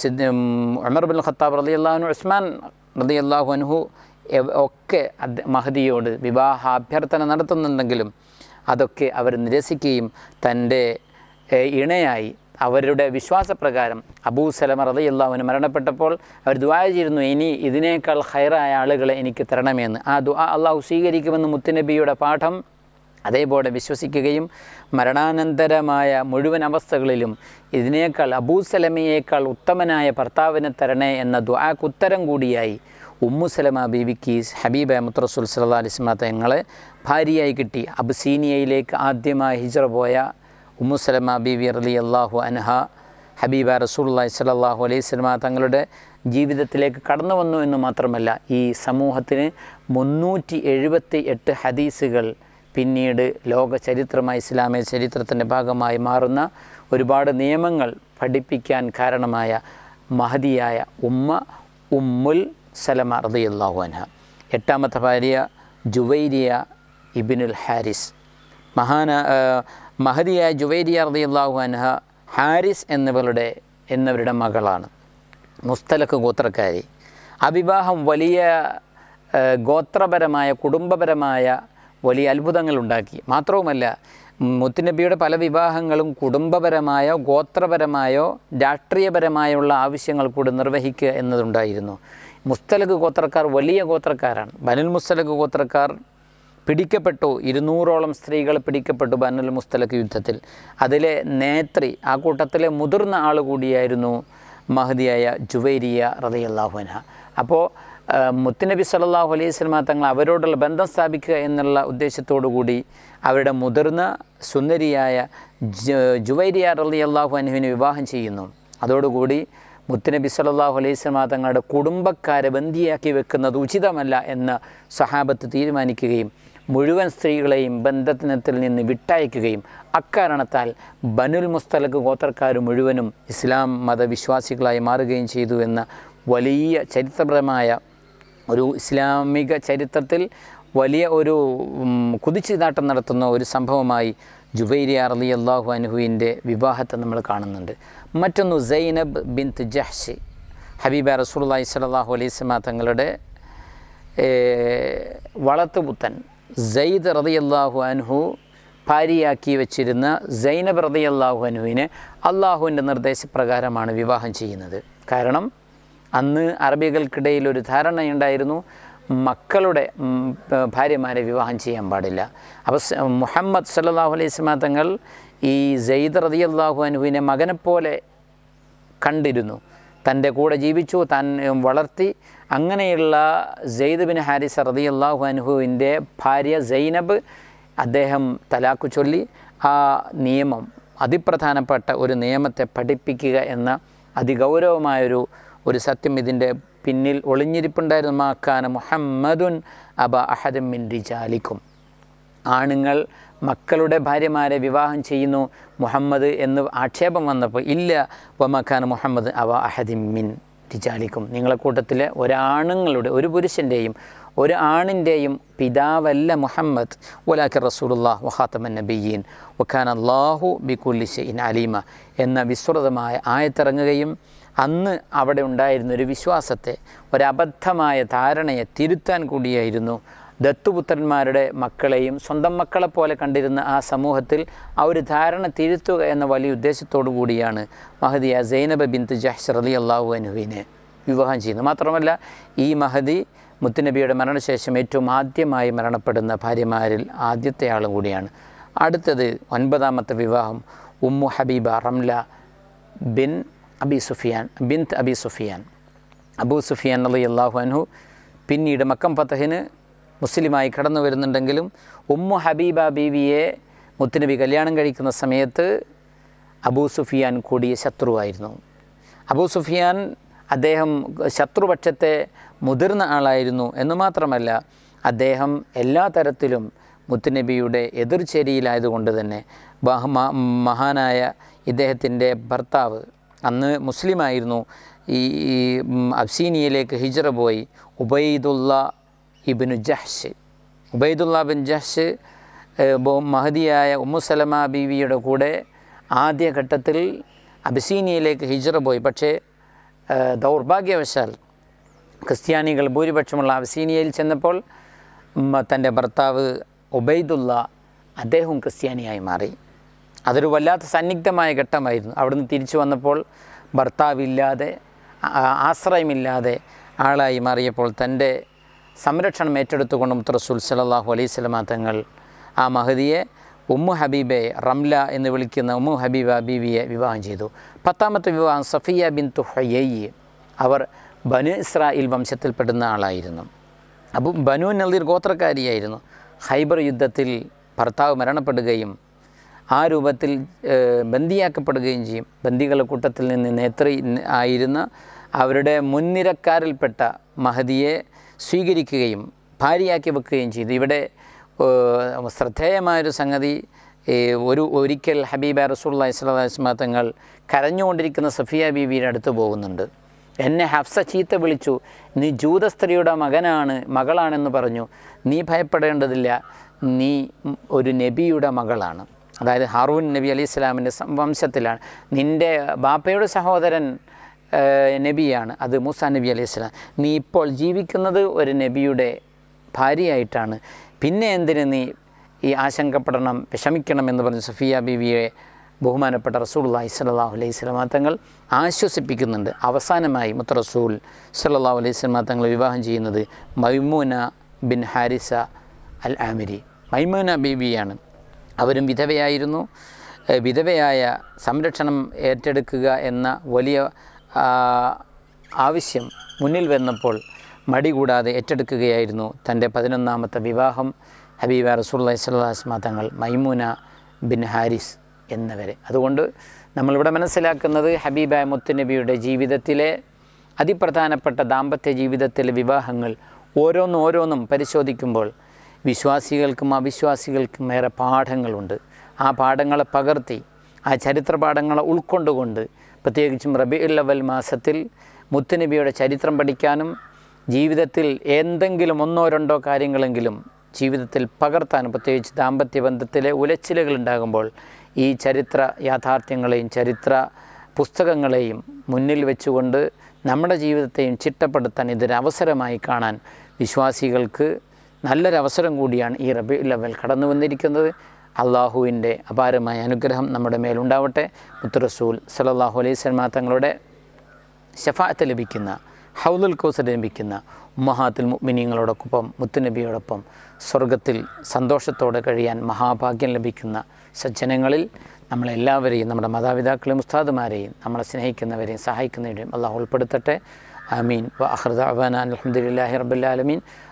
സിദ് ഉമർ ബിൻ ഖത്താബ് അലി അള്ളാഹുനു ഉസ്മാൻ റതിയല്ലാഹു അൻഹു ഒക്കെ മഹദിയോട് വിവാഹാഭ്യർത്ഥന നടത്തുന്നുണ്ടെങ്കിലും അതൊക്കെ അവർ നിരസിക്കുകയും തൻ്റെ ഇണയായി അവരുടെ വിശ്വാസപ്രകാരം അബൂ സലമ റതയല്ലാവിന് മരണപ്പെട്ടപ്പോൾ അവർ ദുആ ചെയ്തിരുന്നു ഇനി ഇതിനേക്കാൾ ഹൈറായ ആളുകളെ എനിക്ക് തരണമെന്ന് ആ ദുആ അള്ളാഹു സ്വീകരിക്കുമെന്ന് മുത്തുനബിയുടെ പാഠം അതേപോലെ വിശ്വസിക്കുകയും മരണാനന്തരമായ മുഴുവൻ അവസ്ഥകളിലും ഇതിനേക്കാൾ അബൂസലമയേക്കാൾ ഉത്തമനായ ഭർത്താവിനെ തരണേ എന്ന ദ്വാക്ക് ഉത്തരം കൂടിയായി ഉമ്മുസലമ ബീവിക്ക് ഹബീബ മുത്തറസുൽ സല്ലാ അലിസ്മ തങ്ങളെ ഭാര്യയായി കിട്ടി അബ്സീനിയയിലേക്ക് ആദ്യമായി ഹിജറ പോയ ഉമ്മുസലമ ബീവി അലി അള്ളാഹു അൻഹ ഹബീബ റസൂള്ളി സലാഹു അലൈഹി സ്വലമ തങ്ങളുടെ ജീവിതത്തിലേക്ക് കടന്നു വന്നു എന്ന് മാത്രമല്ല ഈ സമൂഹത്തിന് മുന്നൂറ്റി എഴുപത്തി എട്ട് ഹദീസുകൾ പിന്നീട് ലോക ചരിത്രമായി ഇസ്ലാമിക ചരിത്രത്തിൻ്റെ ഭാഗമായി മാറുന്ന ഒരുപാട് നിയമങ്ങൾ പഠിപ്പിക്കാൻ കാരണമായ മഹതിയായ ഉമ്മ ഉമ്മുൽ സലമ റതിയല്ലാഹു അൻഹ എട്ടാമത്തെ ഭാര്യ ജുവൈരിയ ഇബിനുൽ ഹാരിസ് മഹാന മഹതിയായ ജുവൈരിയ റതിയല്ലാഹു അൻഹ ഹാരിസ് എന്നിവരുടെ എന്നവരുടെ മകളാണ് മുസ്തലക്ക് ഗോത്രക്കാരി അവിവാഹം വലിയ ഗോത്രപരമായ കുടുംബപരമായ വലിയ അത്ഭുതങ്ങൾ ഉണ്ടാക്കി മാത്രവുമല്ല മുത്തുനബിയുടെ പല വിവാഹങ്ങളും കുടുംബപരമായോ ഗോത്രപരമായോ രാഷ്ട്രീയപരമായുള്ള ആവശ്യങ്ങൾ കൂടി നിർവഹിക്കുക എന്നതുണ്ടായിരുന്നു മുസ്തലഖ് ഗോത്രക്കാർ വലിയ ഗോത്രക്കാരാണ് ബനുൽ മുസ്തലഖ് ഗോത്രക്കാർ പിടിക്കപ്പെട്ടു ഇരുന്നൂറോളം സ്ത്രീകൾ പിടിക്കപ്പെട്ടു ബനുൽ മുസ്തലഖ് യുദ്ധത്തിൽ അതിലെ നേത്രി ആ കൂട്ടത്തിലെ മുതിർന്ന ആൾ കൂടിയായിരുന്നു മഹദിയായ ജുവൈരിയ റതിയല്ലാഹുന അപ്പോൾ മുത്തുനബി സലാഹു അലൈഹി സ്വലമ തങ്ങൾ അവരോടുള്ള ബന്ധം സ്ഥാപിക്കുക എന്നുള്ള ഉദ്ദേശത്തോടു കൂടി അവരുടെ മുതിർന്ന സുന്ദരിയായ ജുവൈരിയ റലി അള്ളാഹു അനുവിനെ വിവാഹം ചെയ്യുന്നു അതോടുകൂടി മുത്തുനബി സലാഹു അലൈഹി സ്വലമ തങ്ങളുടെ കുടുംബക്കാരെ ബന്ധിയാക്കി വെക്കുന്നത് ഉചിതമല്ല എന്ന് സഹാബത്ത് തീരുമാനിക്കുകയും മുഴുവൻ സ്ത്രീകളെയും ബന്ധത്തിനത്തിൽ നിന്ന് വിട്ടയക്കുകയും അക്കാരണത്താൽ ബനുൽ മുസ്തലക്ക് ഗോത്രക്കാർ മുഴുവനും ഇസ്ലാം മതവിശ്വാസികളായി മാറുകയും ചെയ്തു എന്ന വലിയ ചരിത്രപരമായ ഒരു ഇസ്ലാമിക ചരിത്രത്തിൽ വലിയ ഒരു നാട്ടം നടത്തുന്ന ഒരു സംഭവമായി ജുബൈരി അർലി അള്ളാഹു അനുഹുവിൻ്റെ വിവാഹത്തെ നമ്മൾ കാണുന്നുണ്ട് മറ്റൊന്ന് സൈനബ് ബിന്ത് ജഹ്ഷി ഹബീബ റസൂള്ളി സലാഹു അലൈസ്മ തങ്ങളുടെ വളർത്തുപുത്തൻ റതി അള്ളാഹു അൻഹു ഭാര്യയാക്കി വച്ചിരുന്ന സൈനബ് അള്ളാഹു അൻഹുവിനെ അള്ളാഹുവിൻ്റെ നിർദ്ദേശപ്രകാരമാണ് വിവാഹം ചെയ്യുന്നത് കാരണം അന്ന് അറബികൾക്കിടയിൽ ഒരു ധാരണയുണ്ടായിരുന്നു മക്കളുടെ ഭാര്യമാരെ വിവാഹം ചെയ്യാൻ പാടില്ല അപ്പോൾ മുഹമ്മദ് സല്ലാഹു അലൈഹി തങ്ങൾ ഈ സെയ്ദ് റതി അള്ളാഹു അനുവിനെ മകനെപ്പോലെ കണ്ടിരുന്നു തൻ്റെ കൂടെ ജീവിച്ചു താൻ വളർത്തി അങ്ങനെയുള്ള ജെയ്ദ് ബിൻ ഹാരിസ് റതി അള്ളാഹു അനുഹുവിൻ്റെ ഭാര്യ സൈനബ് അദ്ദേഹം തലാക്കു ചൊല്ലി ആ നിയമം അതിപ്രധാനപ്പെട്ട ഒരു നിയമത്തെ പഠിപ്പിക്കുക എന്ന അതിഗൗരവമായൊരു ഒരു സത്യം ഇതിൻ്റെ പിന്നിൽ ഒളിഞ്ഞിരിപ്പുണ്ടായിരുന്നു മാക്കാന മുഹമ്മദുൻ അബ അഹദം മിൻ റിജാലിക്കും ആണുങ്ങൾ മക്കളുടെ ഭാര്യമാരെ വിവാഹം ചെയ്യുന്നു മുഹമ്മദ് എന്ന് ആക്ഷേപം വന്നപ്പോൾ ഇല്ല വമക്കാൻ മുഹമ്മദ് അവ അഹദിം മിൻ തിജാലിക്കും നിങ്ങളെ കൂട്ടത്തിലെ ഒരാണുങ്ങളുടെ ഒരു പുരുഷൻ്റെയും ഒരു ആണിൻ്റെയും പിതാവല്ല മുഹമ്മദ് ഒലാഖി റസൂലുള്ള വഹാത്തമൻ നബിയീൻ വഖാൻ അള്ളാഹു ബിക്കുല്ലിഷ ഇൻ അലീമ എന്ന വിസ്തൃതമായ ആയത്തിറങ്ങുകയും അന്ന് അവിടെ ഉണ്ടായിരുന്ന ഒരു വിശ്വാസത്തെ ഒരബദ്ധമായ ധാരണയെ തിരുത്താൻ കൂടിയായിരുന്നു ദത്തുപുത്രന്മാരുടെ മക്കളെയും സ്വന്തം മക്കളെ പോലെ കണ്ടിരുന്ന ആ സമൂഹത്തിൽ ആ ഒരു ധാരണ തിരുത്തുക എന്ന വലിയ ഉദ്ദേശത്തോടു കൂടിയാണ് മഹദിയ സൈനബ ബിന്ദു ജഹ്ഷർ അലി അള്ളാഹു അനുവിനെ വിവാഹം ചെയ്യുന്നത് മാത്രമല്ല ഈ മഹദി മുത്തുനബിയുടെ മരണശേഷം ഏറ്റവും ആദ്യമായി മരണപ്പെടുന്ന ഭാര്യമാരിൽ ആദ്യത്തെ ആളും കൂടിയാണ് അടുത്തത് ഒൻപതാമത്തെ വിവാഹം Umm Habiba Ramla bin Abi Sufyan bint Abi Sufyan Abu Sufyan അലി അള്ളാഹു അൻഹു പിന്നീട് മക്കം ഫത്തഹിന് മുസ്ലിമായി കടന്നു വരുന്നുണ്ടെങ്കിലും ഉമ്മു ഹബീബ ബീവിയെ മുത്തുനബി കല്യാണം കഴിക്കുന്ന സമയത്ത് അബൂ സുഫിയാൻ കൂടിയ ശത്രുവായിരുന്നു അബൂ സുഫിയാൻ അദ്ദേഹം ശത്രുപക്ഷത്തെ മുതിർന്ന ആളായിരുന്നു എന്ന് മാത്രമല്ല അദ്ദേഹം എല്ലാ തരത്തിലും മുത്തുനബിയുടെ എതിർചേരിയിലായതുകൊണ്ട് തന്നെ മഹാനായ ഇദ്ദേഹത്തിൻ്റെ ഭർത്താവ് അന്ന് മുസ്ലിമായിരുന്നു ഈ അബ്സീനിയയിലേക്ക് ഹിജറ പോയി Ubaidullah ibn Jahsh Ubaidullah bin Jahsh മഹദിയായ ഉമ്മുസലമ ബീവിയുടെ കൂടെ ആദ്യഘട്ടത്തിൽ അബ്സീനിയയിലേക്ക് ഹിജറ പോയി പക്ഷേ ദൗർഭാഗ്യവശാൽ ക്രിസ്ത്യാനികൾ ഭൂരിപക്ഷമുള്ള അബ്സീനിയയിൽ ചെന്നപ്പോൾ തൻ്റെ ഭർത്താവ് ഉബൈദുള്ള അദ്ദേഹവും ക്രിസ്ത്യാനിയായി മാറി അതൊരു വല്ലാത്ത സന്നിഗ്ധമായ ഘട്ടമായിരുന്നു അവിടുന്ന് തിരിച്ചു വന്നപ്പോൾ ഭർത്താവില്ലാതെ ആശ്രയമില്ലാതെ ആളായി മാറിയപ്പോൾ തൻ്റെ സംരക്ഷണം ഏറ്റെടുത്തുകൊണ്ട് മുത്തറസൂൽ സലാഹു അലൈഹി സ്വലമാ തങ്ങൾ ആ മഹദിയെ ഉമ്മു ഹബീബെ റംല എന്ന് വിളിക്കുന്ന ഉമ്മു ഹബീബ ബീവിയെ വിവാഹം ചെയ്തു പത്താമത്തെ വിവാഹം സഫിയ ബിൻ തുഹയ്യി അവർ ബനു ഇസ്രായിൽ വംശത്തിൽപ്പെടുന്ന ആളായിരുന്നു അപ്പം ബനു നദീർ ഗോത്രക്കാരിയായിരുന്നു ഹൈബർ യുദ്ധത്തിൽ ഭർത്താവ് മരണപ്പെടുകയും ആ രൂപത്തിൽ ബന്ദിയാക്കപ്പെടുകയും ചെയ്യും ബന്ദികളുടെ കൂട്ടത്തിൽ നിന്ന് നേത്ര ആയിരുന്ന അവരുടെ മുൻനിരക്കാരിൽപ്പെട്ട മഹദിയെ സ്വീകരിക്കുകയും ഭാര്യയാക്കി വെക്കുകയും ചെയ്തു ഇവിടെ ശ്രദ്ധേയമായൊരു സംഗതി ഒരു ഒരിക്കൽ ഹബീബ റസൂള്ളി ഇസ്ലാസ്മ തങ്ങൾ കരഞ്ഞുകൊണ്ടിരിക്കുന്ന സഫിയ ബീവിയുടെ അടുത്ത് പോകുന്നുണ്ട് എന്നെ ഹഫ്സ ചീത്ത വിളിച്ചു നീ ജൂത സ്ത്രീയുടെ മകനാണ് മകളാണെന്ന് പറഞ്ഞു നീ ഭയപ്പെടേണ്ടതില്ല നീ ഒരു നബിയുടെ മകളാണ് അതായത് ഹാറൂൻ നബി അലി ഇസ്ലാമിൻ്റെ വംശത്തിലാണ് നിൻ്റെ ബാപ്പയുടെ സഹോദരൻ നബിയാണ് അത് മൂസ നബി അലി ഇസ്ലാം നീ ഇപ്പോൾ ജീവിക്കുന്നത് ഒരു നബിയുടെ ഭാര്യയായിട്ടാണ് പിന്നെ എന്തിന് നീ ഈ ആശങ്കപ്പെടണം വിഷമിക്കണം എന്ന് പറഞ്ഞ് സഫിയ ബീവിയെ ബഹുമാനപ്പെട്ട റസൂള്ളി സ്വല്ലല്ലാഹു അലൈഹി വസല്ലം തങ്ങൾ ആശ്വസിപ്പിക്കുന്നുണ്ട് അവസാനമായി മുത്ത റസൂൽ സലാഹു അലൈഹി വസല്ലം തങ്ങൾ വിവാഹം ചെയ്യുന്നത് Maimuna bin Harith al Amiri Maimuna ബീവിയാണ് അവരും വിധവയായിരുന്നു വിധവയായ സംരക്ഷണം ഏറ്റെടുക്കുക എന്ന വലിയ ആവശ്യം മുന്നിൽ വന്നപ്പോൾ മടി കൂടാതെ ഏറ്റെടുക്കുകയായിരുന്നു തൻ്റെ പതിനൊന്നാമത്തെ വിവാഹം ഹബീബ റസൂള്ളി സ്വലാസ്മ തങ്ങൾ മൈമൂന ബിൻ ഹാരിസ് എന്നവരെ അതുകൊണ്ട് നമ്മളിവിടെ മനസ്സിലാക്കുന്നത് ഹബീബ മുത്തുനബിയുടെ ജീവിതത്തിലെ അതിപ്രധാനപ്പെട്ട ദാമ്പത്യ ജീവിതത്തിലെ വിവാഹങ്ങൾ ഓരോന്നും ഓരോന്നും പരിശോധിക്കുമ്പോൾ വിശ്വാസികൾക്കും അവിശ്വാസികൾക്കും ഏറെ പാഠങ്ങളുണ്ട് ആ പാഠങ്ങളെ പകർത്തി ആ ചരിത്ര പാഠങ്ങളെ ഉൾക്കൊണ്ടുകൊണ്ട് പ്രത്യേകിച്ചും റബിഉൽ അവൽ മാസത്തിൽ മുത്തുനബിയുടെ ചരിത്രം പഠിക്കാനും ജീവിതത്തിൽ എന്തെങ്കിലും ഒന്നോ രണ്ടോ കാര്യങ്ങളെങ്കിലും ജീവിതത്തിൽ പകർത്താനും പ്രത്യേകിച്ച് ദാമ്പത്യ ബന്ധത്തിലെ ഉലച്ചിലുകൾ ഉണ്ടാകുമ്പോൾ ഈ ചരിത്ര യാഥാർത്ഥ്യങ്ങളെയും ചരിത്ര പുസ്തകങ്ങളെയും മുന്നിൽ വെച്ചുകൊണ്ട് നമ്മുടെ ജീവിതത്തെയും ചിട്ടപ്പെടുത്താൻ ഇതൊരവസരമായി കാണാൻ വിശ്വാസികൾക്ക് നല്ലൊരവസരം കൂടിയാണ് ഈ റബി ലെവൽ കടന്നു വന്നിരിക്കുന്നത് അള്ളാഹുവിൻ്റെ അപാരമായ അനുഗ്രഹം നമ്മുടെ മേലുണ്ടാവട്ടെ മുത്തുറസൂൽ സലല്ലാഹു അലൈഹി സ്വലമാ തങ്ങളുടെ ഷഫാത്ത് ലഭിക്കുന്ന ഹൗലുൽ കോസ് ലഭിക്കുന്ന മഹാത്തിൽ മുഗ്മിനിയങ്ങളോടൊപ്പം മുത്തുനബിയോടൊപ്പം സ്വർഗത്തിൽ സന്തോഷത്തോടെ കഴിയാൻ മഹാഭാഗ്യം ലഭിക്കുന്ന സജ്ജനങ്ങളിൽ നമ്മളെല്ലാവരെയും നമ്മുടെ മാതാപിതാക്കളെയും ഉസ്താദുമാരെയും നമ്മളെ സ്നേഹിക്കുന്നവരെയും സഹായിക്കുന്നവരെയും അള്ളാഹു ഉൾപ്പെടുത്തട്ടെ ആമീൻ വ അബാൻ അലഹമുല്ലാഹി റബുല്ലാലമീൻ